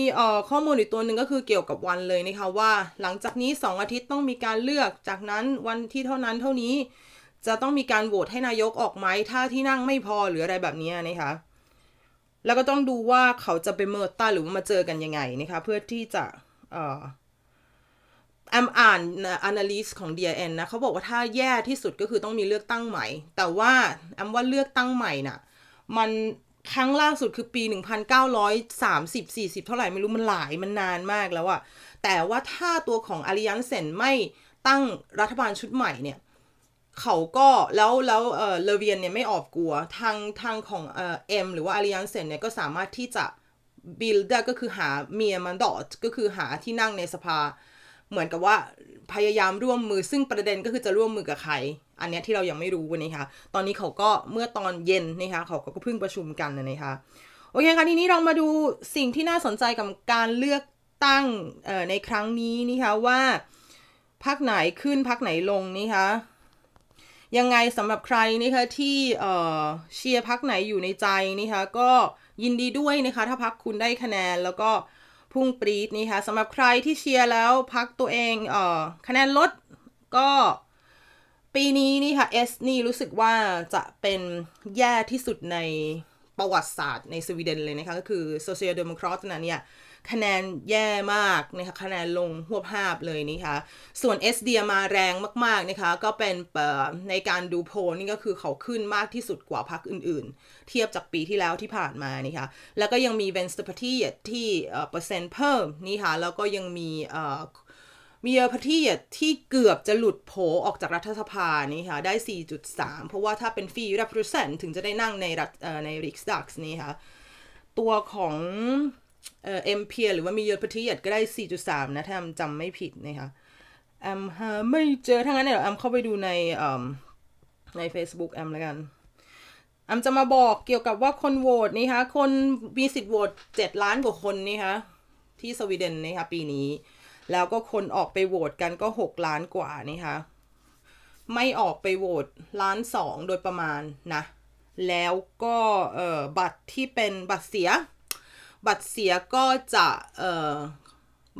ข้อมูลอีกตัวหนึ่งก็คือเกี่ยวกับวันเลยนะคะว่าหลังจากนี้ 2 อาทิตย์ต้องมีการเลือก จากนั้นวันที่เท่านั้นเท่านี้จะต้องมีการโหวตให้นายกออกไหม ถ้าที่นั่งไม่พอหรืออะไรแบบนี้นะคะ แล้วก็ต้องดูว่าเขาจะไปเมิร์ต้า หรือว่ามาเจอกันยังไงนะคะ เพื่อที่จะเอ่อแอมอ่านอานาลิสของ DN นะเขาบอกว่าถ้าแย่ที่สุดก็คือต้องมีเลือกตั้งใหม่ แต่ว่าแอมว่าเลือกตั้งใหม่นะ่ะ มันครั้งล่าสุดคือปี 1930 40 เท่าไหร่ไม่รู้มันหลายมันนานมากแล้วอะแต่ว่าถ้าตัวของอาริยันเซนไม่ตั้งรัฐบาลชุดใหม่เนี่ยเขาก็ แล้ว แล้วเออเลเวียนเนี่ย ไม่ออกกลัวทางทางของเออเอ็มหรือว่าอาริยันเซนเนี่ย ก็สามารถที่จะบิลได้ก็คือหาเมียมันดอดก็คือหาที่นั่งในสภา เหมือนกับว่าพยายามร่วมมือซึ่งประเด็นก็คือจะร่วมมือกับใคร อันเนี้ยที่เรายังไม่รู้นะคะตอนนี้เขาก็เมื่อตอนเย็นนะคะ เขาก็เพิ่งประชุมกันนะคะ โอเคค่ะ ทีนี้เรามาดูสิ่งที่น่าสนใจกับการเลือกตั้งในครั้งนี้นะคะว่าพักไหนขึ้นพักไหนลงนะคะยังไงสำหรับใครนะคะที่เชียร์พักไหนอยู่ในใจนะคะก็ยินดีด้วยนะคะถ้าพักคุณได้คะแนน แล้วก็พุ่งปรีดนะคะสำหรับใครที่เชียร์แล้วพักตัวเองเออคะแนนลดก็ปีนี้นี่ค่ะเอสนี่รู้สึกว่าจะเป็นแย่ที่สุดในประวัติศาสตร์ในสวีเดนเลยนะคะ ก็คือซเ c ียลเดโมแครตนะเนี่ยคะแนนแย่มากนะคะคะแนนลงหัวภาพเลยนี่คะส่วน s d ยมาแรงมากๆนะคะก็เป็นในการดูโพลนี่ก็คือเขาขึ้นมากที่สุดกว่าพรรคอื่นๆ เทียบจากปีที่แล้วที่ผ่านมานี่คะแล้วก็ยังมีเวนสตอร์ที่ที่เปอร์เซ็นต์เพิ่มนี่ค่ะแล้วก็ยังมีมีเอพาที่ที่เกือบจะหลุดโผออกจากรัฐสภานี่ค่ะได้ 4.3 เพราะว่าถ้าเป็นฟีรับรูเซนถึงจะได้นั่งในรัฐในริกสดักส์นี่ค่ะตัวของเอ็มเพียหรือว่ามีเยอะพิยัดก็ได้ 4.3 นะ ถ้าจำไม่ผิดนะคะแอมหาไม่เจอทั้งนั้นเดี๋ยวแอมเข้าไปดูในใน Facebook แอมแล้วกันแอมจะมาบอกเกี่ยวกับว่าคนโหวตนี่คะคนมีสิทธิ์โหวต 7 ล้านกว่าคนนี่คะที่สวีเดนนะคะปีนี้ แล้วก็คนออกไปโหวตกันก็ 6 ล้านกว่านี่คะไม่ออกไปโหวตล้านสองโดยประมาณนะ แล้วก็บัตรที่เป็นบัตรเสียบัตรเสียก็จะ เอ่อ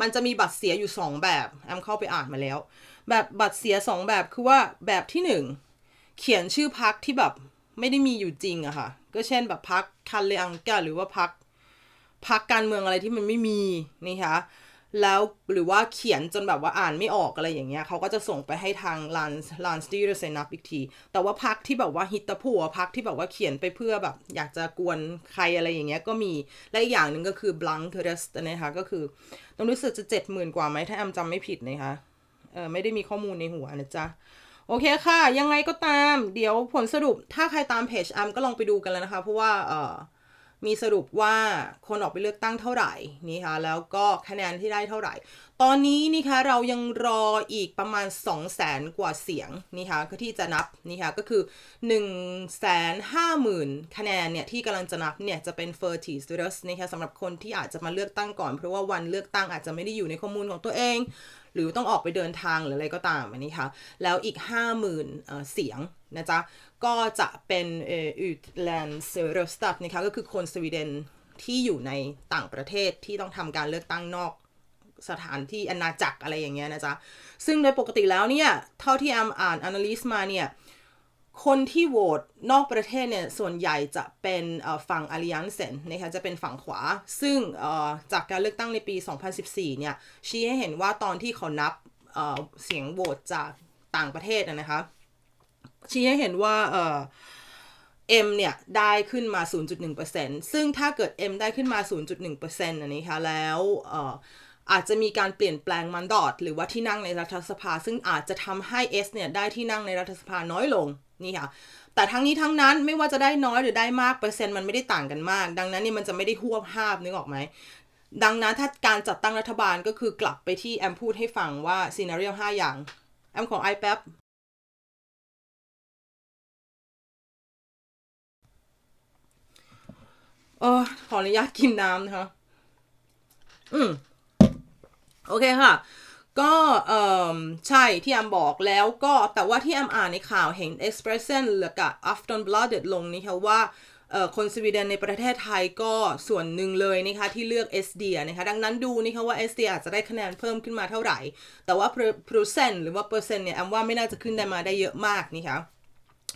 มันจะมีบัตรเสียอยู่ 2 แบบแอมเข้าไปอ่านมาแล้ว แบบบัตรเสีย 2 แบบคือว่าแบบที่ 1 เขียนชื่อพักที่แบบ ไม่ได้มีอยู่จริงอะค่ะ ก็เช่น แบบพักคันเลอังกาหรือว่าพัก พักการเมืองอะไรที่มันไม่มีนี่ค่ะแล้วหรือว่าเขียนจนแบบว่าอ่านไม่ออกอะไรอย่างเงี้ย เขาก็จะส่งไปให้ทางลานลานสตีรเซนับอีกทีแต่ว่าพักที่แบบว่าฮิตพัวพักที่แบบว่าเขียนไปเพื่อแบบ อยากจะกวนใครอะไรอย่างเงี้ยก็มี และอีกอย่างหนึ่งก็คือบลังเทอร์สนะคะก็คือต้องรู้สึกจะเจ็ดหมื่นกว่าไหมถ้าแอมจำไม่ผิดนะคะเออไม่ได้มีข้อมูลในหัวนะจ๊ะโอเคค่ะยังไงก็ตาม เดี๋ยวผลสรุปถ้าใครตามเพจแอมก็ลองไปดูกันแล้วนะคะ เพราะว่าเออมีสรุปว่าคนออกไปเลือกตั้งเท่าไหร่นี่ค่ะแล้วก็คะแนนที่ได้เท่าไหร่ ตอนนี้นี่คะเรายังรออีกประมาณ 2 0 0แสนกว่าเสียงนี่ค่ะก็ที่จะนับนี่ค่ะก็คือ1 5 0 0 0 0 คะแนนเนี่ยที่กำลังจะนับเนี่ยจะเป็น f i r t i s r u s นี่ค่ะสำหรับคนที่อาจจะมาเลือกตั้งก่อนเพราะว่าวันเลือกตั้งอาจจะไม่ได้อยู่ในข้อมูลของตัวเอง หรือต้องออกไปเดินทางหรืออะไรก็ตามนี่ค่ะแล้วอีก 50,000เสียงนะจ๊ะก็จะเป็นอุตแลนเ์เร์สตัดนะคะก็คือคนสวีเดนที่อยู่ในต่างประเทศที่ต้องทำการเลือกตั้งนอกสถานที่อาณาจักรอะไรอย่างเงี้ยนะจ๊ะซึ่งโดยปกติแล้วเนี่ยเท่าที่แอมอ่านอนาลิสมาเนี่ยคนที่โหวตนอกประเทศเนี่ยส่วนใหญ่จะเป็นฝั่งอริยันเซนนะคะจะเป็นฝั่งขวา ซึ่งจากการเลือกตั้งในปี 2014 เนี่ยชี้ให้เห็นว่าตอนที่เขานับเสียงโหวตจากต่างประเทศนะคะชี้ให้เห็นว่าเออเอ็มเนี่ยได้ขึ้นมา 0.1%ซึ่งถ้าเกิด M ได้ขึ้นมา 0.1%อันนี้ค่ะแล้วเอออาจจะมีการเปลี่ยนแปลงมันดอด หรือว่าที่นั่งในรัฐสภา ซึ่งอาจจะทำให้ S เนี่ยได้ที่นั่งในรัฐสภาน้อยลงนี่ค่ะแต่ทั้งนี้ทั้งนั้นไม่ว่าจะได้น้อยหรือได้มากเปอร์เซ็นต์มันไม่ได้ต่างกันมาก ดังนั้นนี่มันจะไม่ได้หัวภาพนึกออกไหมดังนั้นถ้าการจัดตั้งรัฐบาลก็คือกลับไปที่แอมพูดให้ฟังว่าซีนารีโอ5อย่างแอมของไอแป๊บเออขออนุญาตกินน้ำนะคะ อืม โอเคค่ะ ก็ เออใช่ ที่แอมบอกแล้วก็ แต่ว่าที่แอมอ่านในข่าวเห็น Expressen หรือกับ a f t o n b l a d e ดลงนี่ค่ะว่าคนสวีเดนในประเทศไทยก็ส่วนหนึ่งเลยนะคะที่เลือกเอสเดียนะคะดังนั้นดูนะคะว่าเอสเดียอาจจะได้คะแนนเพิ่มขึ้นมาเท่าไหร่ แต่ว่าเปอร์เซ็นต์หรือว่าเปอร์เซ็นต์เนี่ยแอมว่าไม่น่าจะขึ้นได้มาได้เยอะมากนะคะ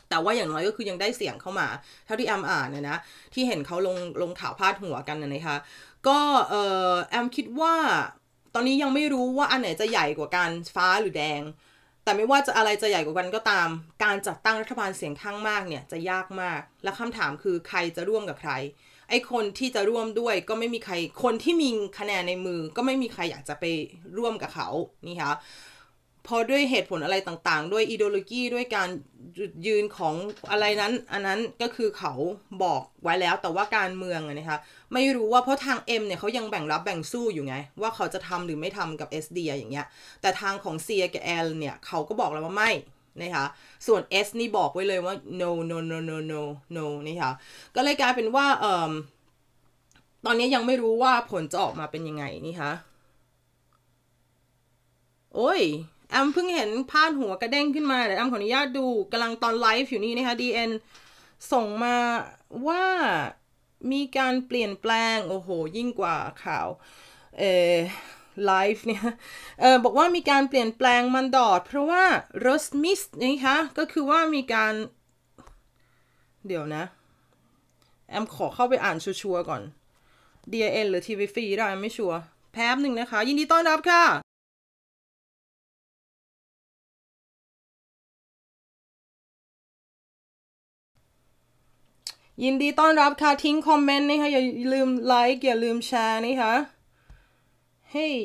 แต่ว่าอย่างน้อยก็คือยังได้เสียงเข้ามา เท่าที่แอมอ่านนะนะ ที่เห็นเขาลงลงข่าวพาดหัวกันนะคะก็เออแอมคิดว่าตอนนี้ยังไม่รู้ว่าอันไหนจะใหญ่กว่ากันฟ้าหรือแดง แต่ไม่ว่าจะอะไรจะใหญ่กว่ากันก็ตามการจัดตั้งรัฐบาลเสียงข้างมากเนี่ย จะยากมาก และคำถามคือใครจะร่วมกับใครไอคนที่จะร่วมด้วยก็ไม่มีใครคนที่มีคะแนนในมือ ก็ไม่มีใครอยากจะไปร่วมกับเขานี่ค่ะพราะด้วยเหตุผลอะไรต่างๆ ด้วยอีโดโลกีด้วยการจุดยืนของอะไรนั้น อันนั้นก็คือเขาบอกไว้แล้ว แต่ว่าการเมืองนะคะไม่รู้ว่าเพราะทาง M เนี่ยเขายังแบ่งรับแบ่งสู้อยู่ไง ว่าเขาจะทำหรือไม่ทำกับ SD อย่างเงี้ยแต่ทางของ C กับแอลเนี่ยเขาก็บอกแล้วว่าไม่นะคะส่วน S นี่บอกไว้เลยว่า no no no no no no นะคะก็เลยกลายเป็นว่าเอ่อตอนนี้ยังไม่รู้ว่าผลจะออกมาเป็นยังไงนี่คะโอ้ยแอมเพิ่งเห็นพาดหัวกระเด้งขึ้นมาเดี๋ยวแอมขออนุญาตดูกำลังตอนไลฟ์อยู่นี่นะคะ DN ส่งมาว่ามีการเปลี่ยนแปลง โอ้โหยิ่งกว่าข่าว เออไลฟ์เนี่ยเออบอกว่ามีการเปลี่ยนแปลงมันดอด เพราะว่า r o s m i s นะคะ ก็คือว่ามีการ เดี๋ยวนะ แอมขอเข้าไปอ่านชัวร์ก่อน DN หรือ TV ฟรีได้ไม่ชัวร์แป๊บหนึ่งนะคะยินดีต้อนรับค่ะยินดีต้อนรับค่ะ ทิ้งคอมเมนต์นะคะอย่าลืมไลค์อย่าลืมแชร์นะคะเฮ้ย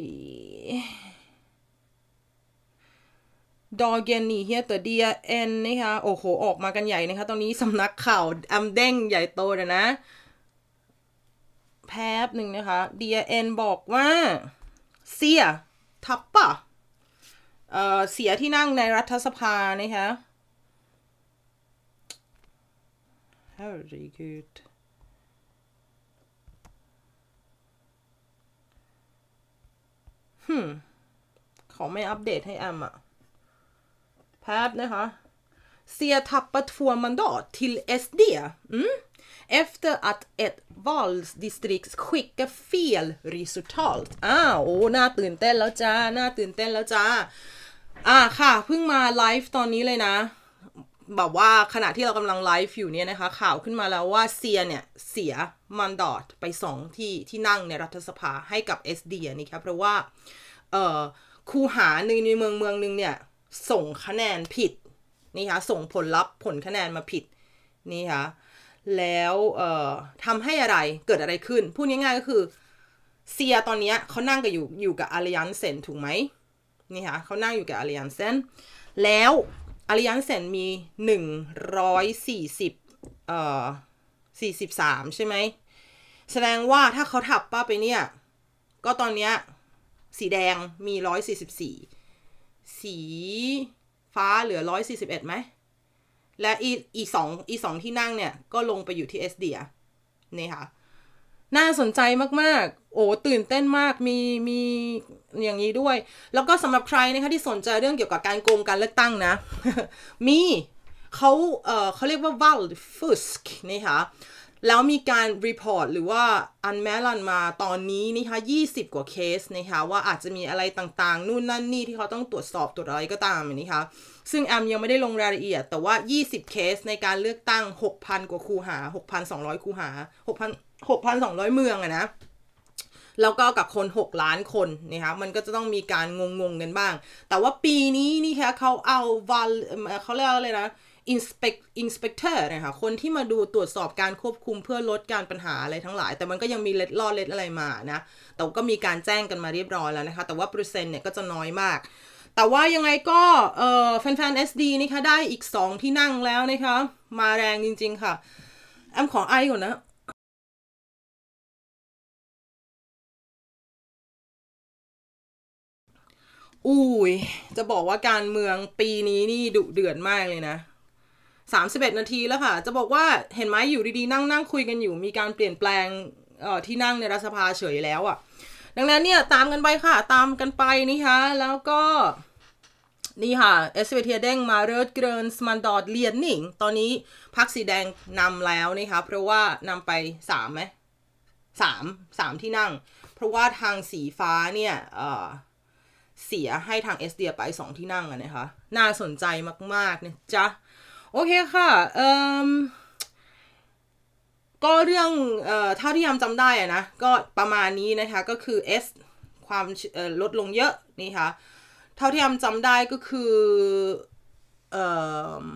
ดอเกนนี่เฮียตัวเดียเอ็นนะคะโอ้โห ออกมากันใหญ่นะคะตอนนี้สำนักข่าวอัมเด้งใหญ่โตเลยนะ แพบหนึ่งนะคะเดียเอ็นบอกว่าเสีย ทับปะเอ่อเสียที่นั่งในรัฐสภานะคะ Herregud. ฮึมเขาไม่อัปเดตให้แอมอะแพทนะคะทัว tappat två m a n d อ t ี i อ l SD. อ m Efter att ett valdistrikt skickar fel resultat. อ้าวโอ้หน้าตื่นเต้นแล้วจ้าหน้าตื่นเต้นแล้วจ้า อ่าค่ะ เพิ่งมาไลฟ์ตอนนี้เลยนะแบบว่าขณะที่เรากำลังไลฟ์อยู่เนี่ยนะคะ ข่าวขึ้นมาแล้วว่าเซียเนี่ย เสียมันดอดไปสองที่ที่นั่งในรัฐสภาให้กับ SD นี่ครับเพราะว่า เอ่อ คูหาหนึ่งในเมืองเมืองหนึ่งเนี่ย ส่งคะแนนผิด นี่ค่ะส่งผลลัพธ์ผลคะแนนมาผิด นี่ค่ะแล้ว เอ่อทำให้อะไรเกิดอะไรขึ้นพูดง่าย ๆ ก็คือเซียตอนนี้เขานั่งกับอยู่อยู่กับอาริยันเซนถูกไหมนี่ค่ะเขานั่งอยู่กับอาริยันเซนแล้วอริยันเซนมีหนึ่งร้อยสี่สิบเอ่อสี่สิบสามใช่ไหมแสดงว่าถ้าเขาถับป้าไปเนี่ย ก็ตอนเนี้ยสีแดงมีร้อยสี่สิบสี่สีฟ้าเหลือร้อยสี่สิบเอ็ดไหมและอีอีสองอีสองที่นั่งเนี่ยก็ลงไปอยู่ที่เอสเดียนี่ค่ะน่าสนใจมาก ๆ โอ้ตื่นเต้นมากมีมีอย่างนี้ด้วย แล้วก็สำหรับใครนะคะที่สนใจเรื่องเกี่ยวกับการโกงการเลือกตั้งนะ มีเขาเออเขาเรียกว่า v a l f u s k นะคะแล้วมีการรีพอร์ตหรือว่า อันแมลันมาตอนนี้นะคะ20 กว่าเคสนะคะว่าอาจจะมีอะไรต่าง ๆนู่นนั่นนี่ที่เขาต้องตรวจสอบตรวจอะไรก็ตามนะคะซึ่งแอมยังไม่ได้ลงรายละเอียด แต่ว่า20เคสในการเลือกตั้ง 6,000 กว่าคูหา 6,200 คูหา6,000หกพันสองร้อยเมืองอะนะ แล้วก็กับคน 6 ล้านคนนะคะมันก็จะต้องมีการงงงกันบ้าง แต่ว่าปีนี้นี่คะเขาเอาวาเขาเรียกอะไรนะอินสเปกอินสเปกเตอร์นะคะ คนที่มาดูตรวจสอบการควบคุมเพื่อลดการปัญหาอะไรทั้งหลาย แต่มันก็ยังมีเล็ดลอดเล็ดอะไรมานะ แต่ก็มีการแจ้งกันมาเรียบร้อยแล้วนะคะ แต่ว่าเปอร์เซ็นต์เนี่ยก็จะน้อยมาก แต่ว่ายังไงก็แฟนแฟนๆ SD นี่คะได้อีก 2 ที่นั่งแล้วนะคะ มาแรงจริงๆค่ะ แอมขอไอก่อนนะอุ้ย จะบอกว่าการเมืองปีนี้นี่ดุเดือดมากเลยนะสามสิบเอ็ดนาทีแล้วค่ะ จะบอกว่าเห็นไหมอยู่ดีๆนั่งนั่งคุยกันอยู่มีการเปลี่ยนแปลงเอ่อที่นั่งในรัฐสภาเฉยแล้วอะ่ะ ดังนั้นเนี่ย ตามกันไปค่ะ ตามกันไปนี่คะแล้วก็ นี่ค่ะเอสเวเทียเด้งมาเริดเกรนสมันดอดเลียนหนิงตอนนี้พักสีแดงนำแล้วนะคะเพราะว่านำไปสามไหมสามสามที่นั่ง เพราะว่าทางสีฟ้าเนี่ย เออเสียให้ทางเอสเดียไปสองที่นั่งอะนะคะน่าสนใจมากๆเนี่ยจ้ะโอเคค่ะเอ่อก็เรื่อง เอ่อ เท่าที่ยำจำได้อะนะ ก็ประมาณนี้นะคะ ก็คือ S ความลดลงเยอะ นี่ค่ะ เท่าที่ยำจำได้ก็คือ เอ่อ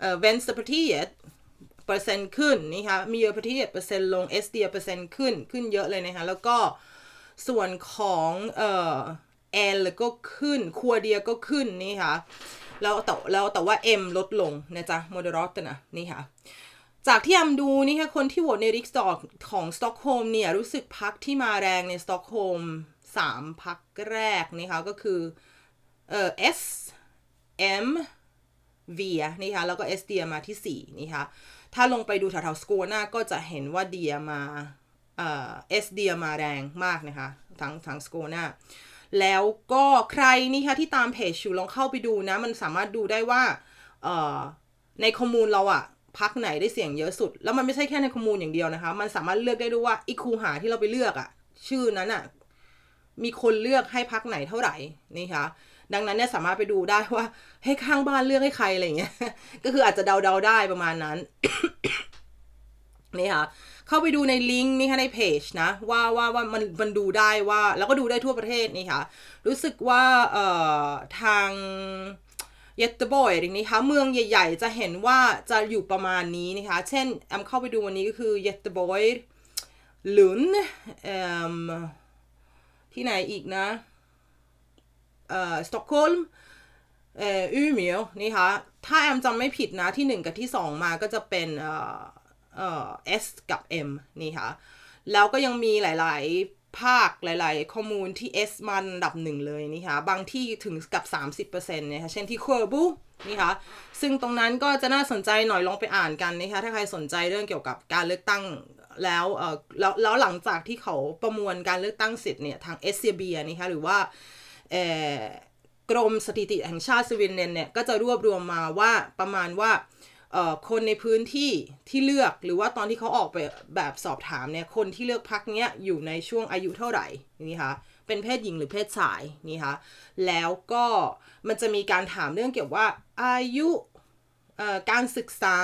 เอ่อเวนสเปอร์ทีเปอร์เซ็นต์ขึ้น นี่ค่ะ มีเยอร์ที่เปอร์เซ็นต์ลง S เดียเปอร์เซ็นต์ขึ้น ขึ้นเยอะเลยนะคะ แล้วก็ส่วนของ เอ่ออลก็ขึ้นครัวเดียก็ขึ้นนี่ค่ะแล้วแต่แล้วแต่ว่า M ลดลงนะจ๊ะ โมเดอร์ตนะ นี่ค่ะ จากที่แอมดูนี่ค่ะ คนที่โหวตในริกสตอกของสต็อกโฮมเนี่ยรู้สึกพักที่มาแรงในสต็อกโฮม3พักแรกนี่ค่ะก็คือเอเอ S M V นี่ค่ะแล้วก็ S เดียมาที่4นี่ค่ะถ้าลงไปดูแถวๆสกูน่าก็จะเห็นว่าเดียมาเอ่อ S เดียมาแรงมากนะคะ ทั้งทั้งสกูน่าแล้วก็ใครนี่คะที่ตามเพจอยู่ลองเข้าไปดูนะ มันสามารถดูได้ว่าในคอมูนเราอะพักไหนได้เสียงเยอะสุด แล้วมันไม่ใช่แค่ในคอมูนอย่างเดียวนะคะมันสามารถเลือกได้ด้วยว่า อีคูหาที่เราไปเลือกอะชื่อนั้นอะมีคนเลือกให้พักไหนเท่าไหร่นี่คะดังนั้นเนี่ยสามารถไปดูได้ว่า ให้ข้างบ้านเลือกให้ใครอะไรเงี้ยก็คืออาจจะเดาๆได้ประมาณนั้น นี่ค่ะเข้าไปดูในลิงก์นี่ค่ะในเพจนะว่าว่าว่ามันมันดูได้ว่าแล้วก็ดูได้ทั่วประเทศนี่ค่ะรู้สึกว่าเอ่อทางเยตบอยอย่างนี้คะเมืองใหญ่ ๆ จะเห็นว่าจะอยู่ประมาณนี้นะคะเช่นแอมเข้าไปดูวันนี้ก็คือเยตบอยหลุนเอ่อที่ไหนอีกนะเอ่อสตอกโฮล์มเอ่ออูเมียวนี่คะถ้าแอมจำไม่ผิดนะ ที่ 1 กับที่ 2 มาก็จะเป็นเอ่อเอ่อ S กับ M นี่ค่ะแล้วก็ยังมีหลายๆภาคหลายๆ ข้อมูลที่ S มันดับหนึ่งเลยนี่ค่ะบางที่ถึงกับ 30%เนี่ยค่ะเช่นที่ค e ร์บูนี่ค่ะซึ่งตรงนั้นก็จะน่าสนใจหน่อยลองไปอ่านกันนะคะถ้าใครสนใจเรื่องเกี่ยวกับการเลือกตั้งแล้วเออแล้วแล้วหลังจากที่เขาประมวลการเลือกตั้งเสร็จเนี่ยทางเอสเซียเบียนะคะหรือว่าเออกรมสถิติแห่งชาติสวีเดนเนี่ยก็จะรวบรวมมาว่าประมาณว่าคนในพื้นที่ที่เลือกหรือว่าตอนที่เขาออกไปแบบสอบถามเนี่ย คนที่เลือกพักเนี้ย อยู่ในช่วงอายุเท่าไหร่นี่คะเป็นเพศหญิงหรือเพศชายนี่คะแล้วก็มันจะมีการถามเรื่องเกี่ยวว่าอายุการศึกษา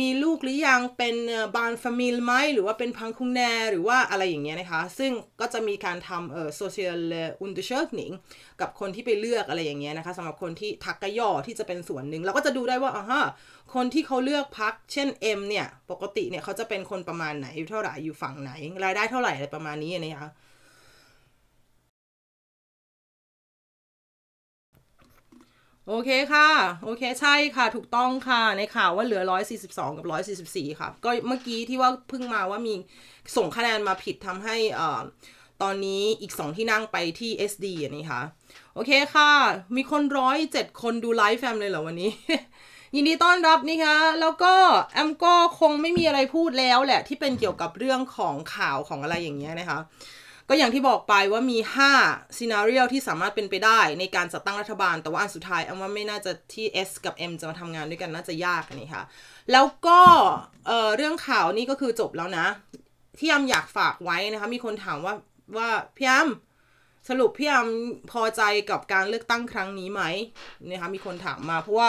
มีลูกหรือยังเป็นบานฟามิลไหมหรือว่าเป็นพังคุงแนหรือว่าอะไรอย่างเงี้ยนะคะ ซึ่งก็จะมีการทำเอ่อโซเชียลอุนเ e อร์เชิร์กับคนที่ไปเลือกอะไรอย่างเงี้ยนะคะสำหรับคนที่ทักกะย่อที่จะเป็นส่วนหนึ่งเราก็จะดูได้ว่าอ่าฮะคนที่เขาเลือกพักเช่น M เนี่ยปกติเนี่ยเขาจะเป็นคนประมาณไหนเท่าไหร่อยู่ฝั่งไหนรายได้เท่าไหร่อะไรประมาณนี้นะคะโอเคค่ะ โอเคใช่ค่ะ ถูกต้องค่ะ ในข่าวว่าเหลือ 142 กับ 144 ค่ะ ก็เมื่อกี้ที่ว่าเพิ่งมาว่ามีส่งคะแนนมาผิดทำให้อ่อตอนนี้อีก 2 ที่นั่งไปที่ SD อันนี้ค่ะ โอเคค่ะ มีคนร้อยเจ็ดคนดูไลฟ์แฟมเลยเหรอวันนี้ ยินดีต้อนรับนี่คะแล้วก็แอมก็คงไม่มีอะไรพูดแล้วแหละ ที่เป็นเกี่ยวกับเรื่องของข่าวของอะไรอย่างเงี้ยนะคะก็อย่างที่บอกไปว่ามี 5ซีนารีโอที่สามารถเป็นไปได้ในการจัดตั้งรัฐบาล แต่ว่าอันสุดท้ายอันว่าไม่น่าจะที่ S กับ M จะมาทำงานด้วยกันน่าจะยากนี่ค่ะแล้วก็เเรื่องข่าวนี่ก็คือจบแล้วนะที่อำอยากฝากไว้นะคะมีคนถามว่าว่าพี่อำสรุปพี่อำพอใจกับการเลือกตั้งครั้งนี้ไหมนะคะมีคนถามมาเพราะว่า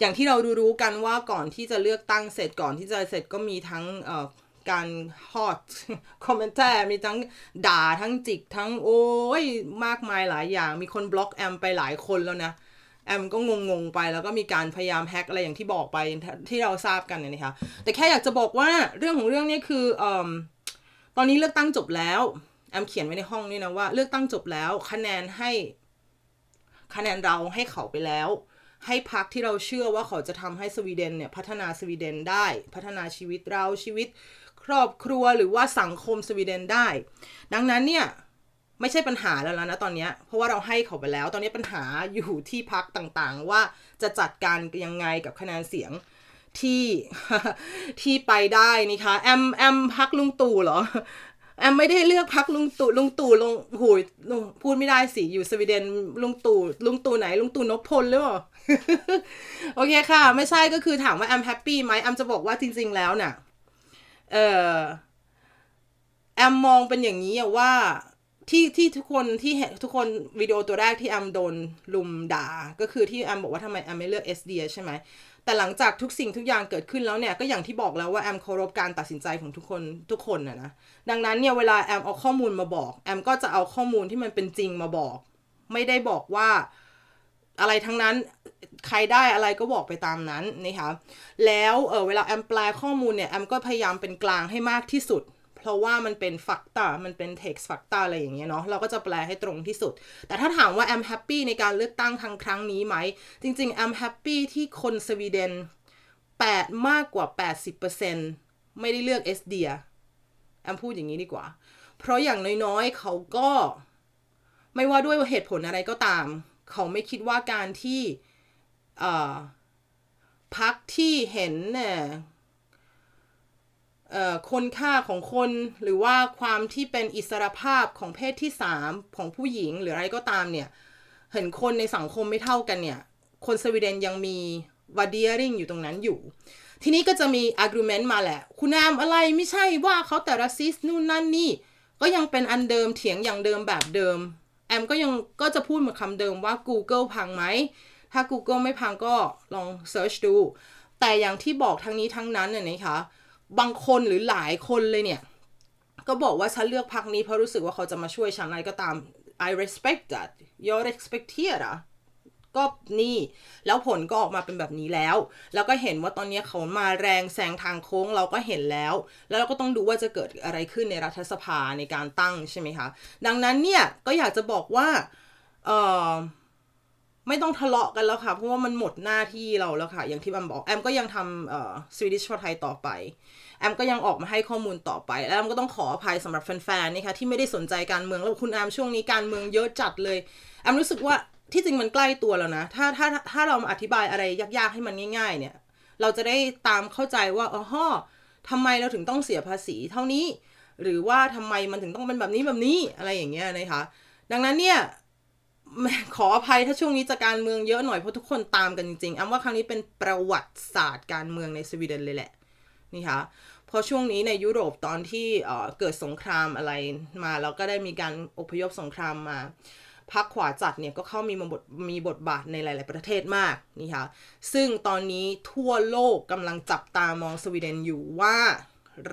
อย่างที่เราดูรู้กันว่าก่อนที่จะเลือกตั้งเสร็จก่อนที่จะเสร็จก็มีทั้งการฮอตคอมเมนต์มีทั้งด่าทั้งจิกทั้งโอ้ย มากมายหลายอย่าง มีคนบล็อกแอม ไปหลายคนแล้วนะแอมก็งงๆไป แล้วก็มีการพยายามแฮกอะไรอย่างที่บอกไปที่เราทราบกันเนี่ยนะคะแต่แค่อยากจะบอกว่า เรื่องของเรื่องนี้คืออตอนนี้เลือกตั้งจบแล้วแอมเขียนไว้ในห้องนี่นะว่า เลือกตั้งจบแล้ว คะแนนให้คะแนนเราให้เขาไปแล้ว ให้พักที่เราเชื่อว่าเขาจะทำให้สวีเดนเนี่ยพัฒนาสวีเดนได้ พัฒนาชีวิตเราชีวิตครอบครัวหรือว่าสังคมสวีเดนได้ ดังนั้นเนี่ย ไม่ใช่ปัญหาแล้วนะตอนนี้เพราะว่าเราให้เขาไปแล้ว ตอนนี้ปัญหาอยู่ที่พักต่างๆ ว่าจะจัดการยังไงกับคะแนนเสียงที่ที่ไปได้นี่คะ แอม แอมพักลุงตู่เหรอแอมไม่ได้เลือกพักลุงตู่ลุงตู่ลงหูยพูดไม่ได้สิอยู่สวีเดนลุงตู่ลุงตู่ไหนลุงตู่นพพลหรือเปล่าโอเคค่ะ ไม่ใช่ก็คือถามว่าแอมแฮปปี้ไหมแอมจะบอกว่าจริงๆแล้วเนี่ยเออแอมมองเป็นอย่างนี้ว่าที่ที่ทุกคนที่ทุกคนวิดีโอตัวแรกที่แอมโดนลุมด่าก็คือที่แอมบอกว่าทำไมแอมไม่เลือก SD ใช่ไหมแต่หลังจากทุกสิ่งทุกอย่างเกิดขึ้นแล้วเนี่ยก็อย่างที่บอกแล้วว่าแอมเคารพการตัดสินใจของทุกคนทุกคนนะนะ ดังนั้นเนี่ยเวลาแอมเอาข้อมูลมาบอกแอมก็จะเอาข้อมูลที่มันเป็นจริงมาบอก ไม่ได้บอกว่าอะไรทั้งนั้นใครได้อะไรก็บอกไปตามนั้นนะคะแล้วเเวลาแอมแปลข้อมูลเนี่ย แอมก็พยายามเป็นกลางให้มากที่สุด เพราะว่ามันเป็นฟักตามันเป็นเท็กซ์ฟักตาอะไรอย่างเงี้ยเนาะเราก็จะแปลให้ตรงที่สุด แต่ถ้าถามว่าแอมแฮปปี้ในการเลือกตั้งครั้งครั้งนี้ไหม จริง ๆ แอมแฮปปี้ที่คนสวีเดน 8 มากกว่า 80%ไม่ได้เลือกเอสเดียแอมพูดอย่างนี้ดีกว่า เพราะอย่างน้อยๆเขาก็ไม่ว่าด้วยเหตุผลอะไรก็ตามเขาไม่คิดว่าการที่พักที่เห็นเนี่ยคนค่าของคนหรือว่าความที่เป็นอิสรภาพของเพศที่สามของผู้หญิงหรืออะไรก็ตามเนี่ย เห็นคนในสังคมไม่เท่ากันเนี่ย คนสวีเดนยังมีวาเดียริงอยู่ตรงนั้นอยู่ ทีนี้ก็จะมี argument มาแหละ คุณแอมอะไรไม่ใช่ว่าเขาแต่ละซิสนู่นนั่นนี่ ก็ยังเป็นอันเดิมเถียงอย่างเดิมแบบเดิมแอมก็ยังก็จะพูดเหมือนคำเดิมว่า Google พังไหม ถ้า Google ไม่พังก็ลองเ e ิร์ชดู แต่อย่างที่บอกทั้งนี้ทั้งนั้นเนี่ยนะคะ บางคนหรือหลายคนเลยเนี่ย ก็บอกว่าฉันเลือกพักนี้เพราะรู้สึกว่าเขาจะมาช่วยฉันอะไรก็ตาม I respect that your expect h e r ก็นี่แล้วผลก็ออกมาเป็นแบบนี้แล้ว แล้วก็เห็นว่าตอนนี้เขามาแรงแซงทางโค้งเราก็เห็นแล้ว แล้วเราก็ต้องดูว่าจะเกิดอะไรขึ้นในรัฐสภาในการตั้งใช่ไหมคะ ดังนั้นเนี่ย ก็อยากจะบอกว่า เออไม่ต้องทะเลาะกันแล้วค่ะ เพราะว่ามันหมดหน้าที่เราแล้วค่ะ อย่างที่แอมบอกแอมก็ยังทำเอ่อสวีดิชฟอร์ไทยต่อไปแอมก็ยังออกมาให้ข้อมูลต่อไปแล้วแอมก็ต้องขออภัยสำหรับแฟนๆนี่ค่ะที่ไม่ได้สนใจการเมืองแล้วคุณแอมช่วงนี้การเมืองเยอะจัดเลยแอมรู้สึกว่าที่จริงมันใกล้ตัวแล้วนะ ถ้าถ้าถ้าเราาอธิบายอะไรยากๆให้มันง่ายๆ เนี่ย เราจะได้ตามเข้าใจว่าอ๋อทำไมเราถึงต้องเสียภาษีเท่านี้ หรือว่าทำไมมันถึงต้องเป็นแบบนี้แบบนี้ อะไรอย่างเงี้ยนะคะดังนั้นเนี่ย ขออภัยถ้าช่วงนี้จะการเมืองเยอะหน่อยเพราะทุกคนตามกันจริงๆอำว่าครั้งนี้เป็นประวัติศาสตร์การเมืองในสวีเดนเลยแหละ นี่คะพอช่วงนี้ในยุโรปตอนที่เกิดสงครามอะไรมาแล้วก็ได้มีการอพยพสงครามมาพรรคขวาจัดเนี่ยก็เข้ามีบทมีบทบาทในหลาย ๆประเทศมากนี่ค่ะซึ่งตอนนี้ทั่วโลกกำลังจับตามองสวีเดนอยู่ว่า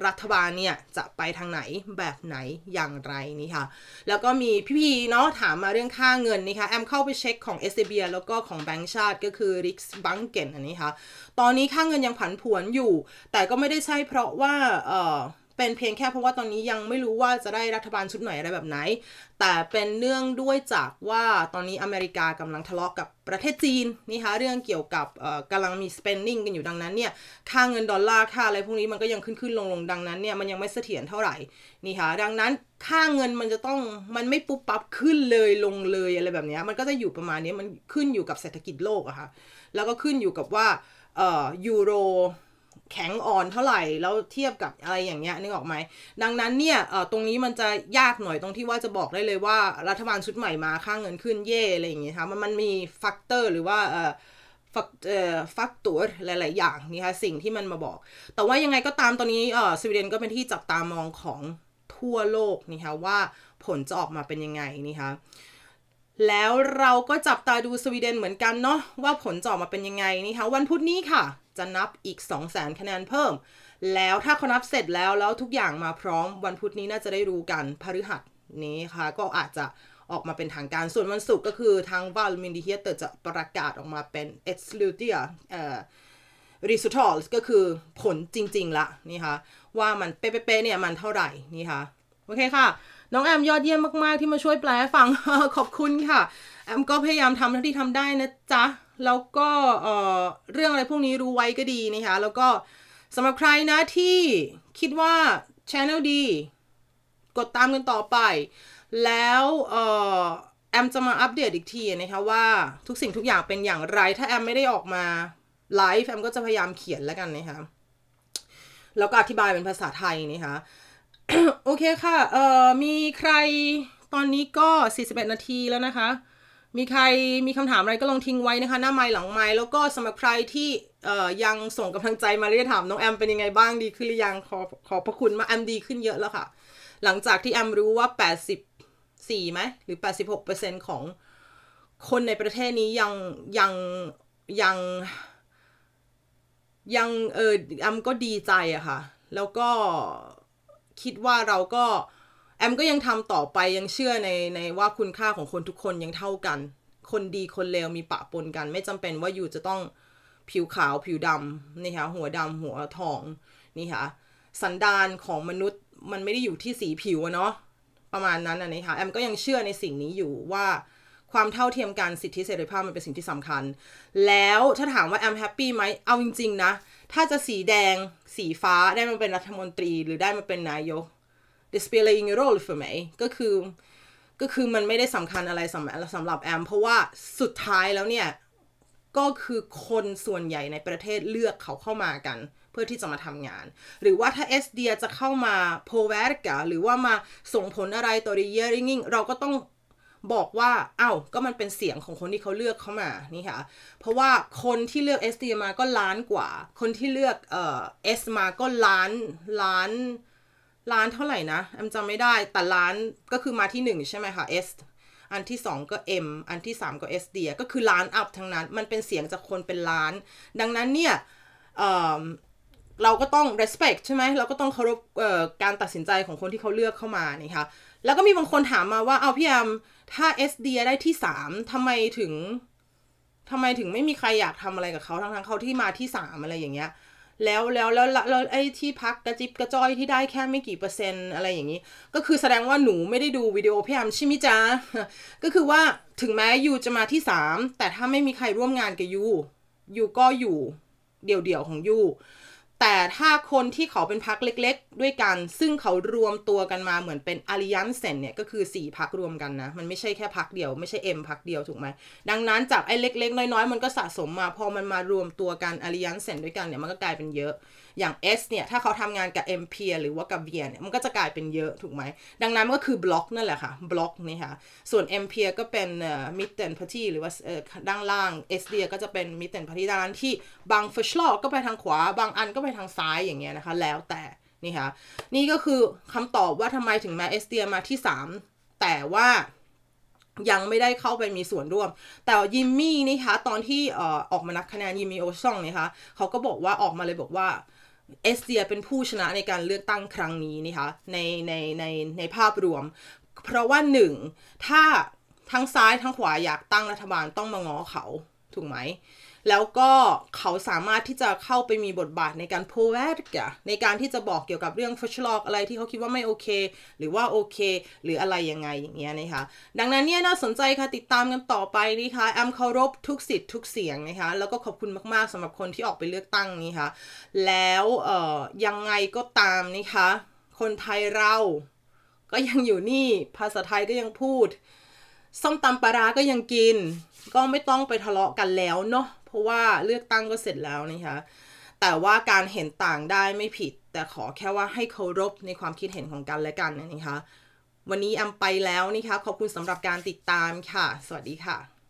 รัฐบาลเนี่ยจะไปทางไหนแบบไหนอย่างไรนี่ค่ะแล้วก็มีพี่ ๆ เนาะถามมาเรื่องค่าเงินนี่ค่ะแอมเข้าไปเช็คของ s อ b แล้วก็ของแบงก์ชาติก็คือริ์บังเกนอันนี้ค่ะตอนนี้ค่าเงินยังผันผวนอยู่ แต่ก็ไม่ได้ใช่เพราะว่าเออเป็นเพียงแค่เพราะว่าตอนนี้ยังไม่รู้ว่าจะได้รัฐบาลชุดไหนอะไรแบบไหน แต่เป็นเนื่องด้วยจากว่าตอนนี้อเมริกากำลังทะเลาะกกับประเทศจีนนี่คะเรื่องเกี่ยวกับกำลังมี spending กันอยู่ดังนั้นเนี่ยค่าเงินดอลลาร์ค่าอะไรพวกนี้มันก็ยังขึ้นขึ้นลงลงดังนั้นเนี่ยมันยังไม่เสถียรเท่าไหร่ นี่ค่ะดังนั้นค่าเงินมันจะต้องมันไม่ปุ๊บปั๊บขึ้นเลยลงเลยอะไรแบบนี้มันก็จะอยู่ประมาณนี้มันขึ้นอยู่กับเศรษฐกิจโลกอะค่ะแล้วก็ขึ้นอยู่กับว่ายูโรแข็งอ่อนเท่าไหร่แล้วเทียบกับอะไรอย่างเงี้ยนึกออกไหม ดังนั้นเนี่ยตรงนี้มันจะยากหน่อยตรงที่ว่าจะบอกได้เลยว่ารัฐบาลชุดใหม่มาค่างเงินขึ้นเย่อะไรอย่างเงี้ยค่ะมันมันมีแฟกเตอร์หรือว่าฟักเอ่อฟักตัวหลาย ๆ อย่างนี่ค่ะสิ่งที่มันมาบอก แต่ว่ายังไงก็ตามตอนนี้เอ่อสวีเดนก็เป็นที่จับตามองของทั่วโลกนี่ค่ะว่าผลจะออกมาเป็นยังไงนี่ค่ะแล้วเราก็จับตาดูสวีเดนเหมือนกันเนาะว่าผลจะออกมาเป็นยังไงนี่ค่ะวันพุธนี้ค่ะจะนับอีก 2 0 0แสนคะแนนเพิ่ม แล้วถ้าเขานับเสร็จแล้ว แล้วทุกอย่างมาพร้อมวันพุธนี้น่าจะได้รู้กันพฤหัสนี้ค่ะ ก็อาจจะออกมาเป็นทางการส่วนวันศุกร์ก็คือทางวาลมินดิเฮียเตอร์จะประกาศออกมาเป็นเอ็กซ์ลูเทียเอ่อรีสูทอลก็คือผลจริงๆละ นี่ค่ะว่ามันเป๊ะๆเนี่ย มันเท่าไหร่นี่ค่ะโอเคค่ะ น้องแอมยอดเยี่ยมมากๆ ที่มาช่วยแปลให้ฟัง ขอบคุณค่ะแอมก็พยายามทำเท่าที่ทำได้นะจ๊ะแล้วก็เอ่อเรื่องอะไรพวกนี้รู้ไว้ก็ดีนะคะ แล้วก็สำหรับใครนะที่คิดว่า Channel ีกดตามกันต่อไป แล้วเอ่อแอมจะมาอัปเดตอีกทีนะคะว่า ทุกสิ่งทุกอย่างเป็นอย่างไร ถ้าแอมไม่ได้ออกมาไลฟ์แอมก็จะพยายามเขียนแล้วกันนะคะ แล้วก็อธิบายเป็นภาษาไทยนะคะ โอเคค่ะเอ่อมีใครตอนนี้ก็41นาทีแล้วนะคะมีใครมีคำถามอะไรก็ลองทิ้งไว้นะคะ หน้าไม้หลังไม้แล้วก็สำหรับใครที่ยังส่งกำลังใจมาเรียกถามน้องแอมเป็นยังไงบ้างดีขึ้นหรือยังขอขอพระคุณมาแอมดีขึ้นเยอะแล้วค่ะ หลังจากที่แอมรู้ว่า 84ไหมหรือ 86%ของคนในประเทศนี้ยังยังยังยังเออแอมก็ดีใจอะค่ะ แล้วก็คิดว่าเราก็แอมก็ยังทำต่อไป ยังเชื่อในในว่าคุณค่าของคนทุกคนยังเท่ากัน คนดีคนเลวมีปะปนกัน ไม่จำเป็นว่าอยู่จะต้องผิวขาวผิวดำนี่ค่ะหัวดำหัวทองนี่ค่ะสันดานของมนุษย์มันไม่ได้อยู่ที่สีผิวเนาะประมาณนั้นนะคะแอมก็ยังเชื่อในสิ่งนี้อยู่ว่าความเท่าเทียมกันสิทธิเสรีภาพมันเป็นสิ่งที่สำคัญ แล้วถ้าถามว่าแอมแฮปปี้ไหมเอาจริงๆนะถ้าจะสีแดงสีฟ้าได้มันเป็นรัฐมนตรีหรือได้มันเป็นนายก det spelar ingen roll för mig ก็คือ ก็คือมันไม่ได้สำคัญอะไรสำสำหรับแอม เพราะว่าสุดท้ายแล้วเนี่ย ก็คือคนส่วนใหญ่ในประเทศเลือกเขาเข้ามากัน เพื่อที่จะมาทำงาน หรือว่าถ้าเอสเดียจะเข้ามาโพเวร์กะหรือว่ามาส่งผลอะไรต่อรีเยริงิงเราก็ต้องบอกว่า เอา้า ก็มันเป็นเสียงของคนที่เขาเลือกเข้ามา นี่ค่ะ เพราะว่าคนที่เลือกเเอสดียมาก็ล้านกว่า คนที่เลือกเอ่อมาก็ล้านล้านร้านเท่าไหร่นะแอมจำไม่ได้ แต่ร้านก็คือมาที่หนึ่งใช่ไหมคะ S อันที่สองก็ M อันที่สามก็ s ยก็คือล้านอัพทั้งนั้น มันเป็นเสียงจากคนเป็นล้าน ดังนั้นเนี่ยเเราก็ต้อง respect ใช่ไหม เราก็ต้องเคารพการตัดสินใจของคนที่เขาเลือกเข้ามานี่ค่ะแล้วก็มีบางคนถามมาว่า เอาพี่แอมถ้า s ยได้ที่สามทำไมถึงทำไมถึงไม่มีใครอยากทำอะไรกับเขาทั้งๆเขาที่มาที่สามอะไรอย่างเงี้ยแล้วแล้วแล้วแล้วไอ้ที่พักกระจิบกระจอยที่ได้แค่ไม่กี่เปอร์เซ็นต์อะไรอย่างนี้ ก็คือแสดงว่าหนูไม่ได้ดูวิดีโอพี่แอมใช่ไหมจ๊ะ ก็คือว่าถึงแม้ยูจะมาที่สามแต่ถ้าไม่มีใครร่วมงานกับยูยูก็อยู่เดี่ยวๆของยูแต่ถ้าคนที่เขาเป็นพักเล็กๆ ด้วยกัน ซึ่งเขารวมตัวกันมาเหมือนเป็นอาริยันเซนเนี่ยก็คือ 4 พักรวมกันนะ มันไม่ใช่แค่พักเดียว ไม่ใช่เอ็มพักเดียว ถูกไหม ดังนั้นจากไอ้เล็ก ๆ น้อย ๆ มันก็สะสมมา พอมันมารวมตัวกันอาริยันเซนด้วยกันเนี่ยมันก็กลายเป็นเยอะอย่าง S เนี่ย ถ้าเขาทำงานกับ m p หรือว่ากับ v เนี่ย มันก็จะกลายเป็นเยอะถูกไหม ดังนั้นก็คือบล็อกนั่นแหละค่ะบล็อกนี่ค่ะส่วน m p ก็เป็น mid and party หรือว่าด้านล่าง S ยก็จะเป็น mid and party ดังนั้นที่บาง f i s h l o ก็ไปทางขวา บางอันก็ไปทางซ้ายอย่างเงี้ยนะคะ แล้วแต่ นี่ค่ะ นี่ก็คือคำตอบว่าทำไมถึงมา S ยมาที่ 3 แต่ว่ายังไม่ได้เข้าไปมีส่วนร่วม แต่ยิมมี่นี่คะตอนที่ออกมานักคะแนนยิมมี่โอซองนี่คะเขาก็บอกว่าออกมาเลยบอกว่าเอสเตียเป็นผู้ชนะในการเลือกตั้งครั้งนี้นะคะในในในในภาพรวม เพราะว่าหนึ่ง ถ้าทั้งซ้ายทั้งขวาอยากตั้งรัฐบาลต้องมาง้อเขา ถูกไหมแล้วก็เขาสามารถที่จะเข้าไปมีบทบาทในการพูดแวดในการที่จะบอกเกี่ยวกับเรื่องฟัชลอกอะไรที่เขาคิดว่าไม่โอเค หรือว่าโอเค หรืออะไรยังไงอย่างเงี้ยนะคะดังนั้นเนี่ยน่าสนใจค่ะติดตามกันต่อไปนะคะแอมเคารพทุกสิทธิ์ ทุกเสียงนะคะแล้วก็ขอบคุณมาก ๆสำหรับคนที่ออกไปเลือกตั้งนี้ค่ะ แล้วเอ่อยังไงก็ตามนะคะคนไทยเรา ก็ยังอยู่นี่ ภาษาไทยก็ยังพูดส้มตำปลาร้าก็ยังกิน ก็ไม่ต้องไปทะเลาะกันแล้วเนาะเพราะว่าเลือกตั้งก็เสร็จแล้วนะคะ แต่ว่าการเห็นต่างได้ไม่ผิด แต่ขอแค่ว่าให้เคารพในความคิดเห็นของกันและกันนะคะ วันนี้แอมไปแล้วนะคะขอบคุณสำหรับการติดตามค่ะ สวัสดีค่ะ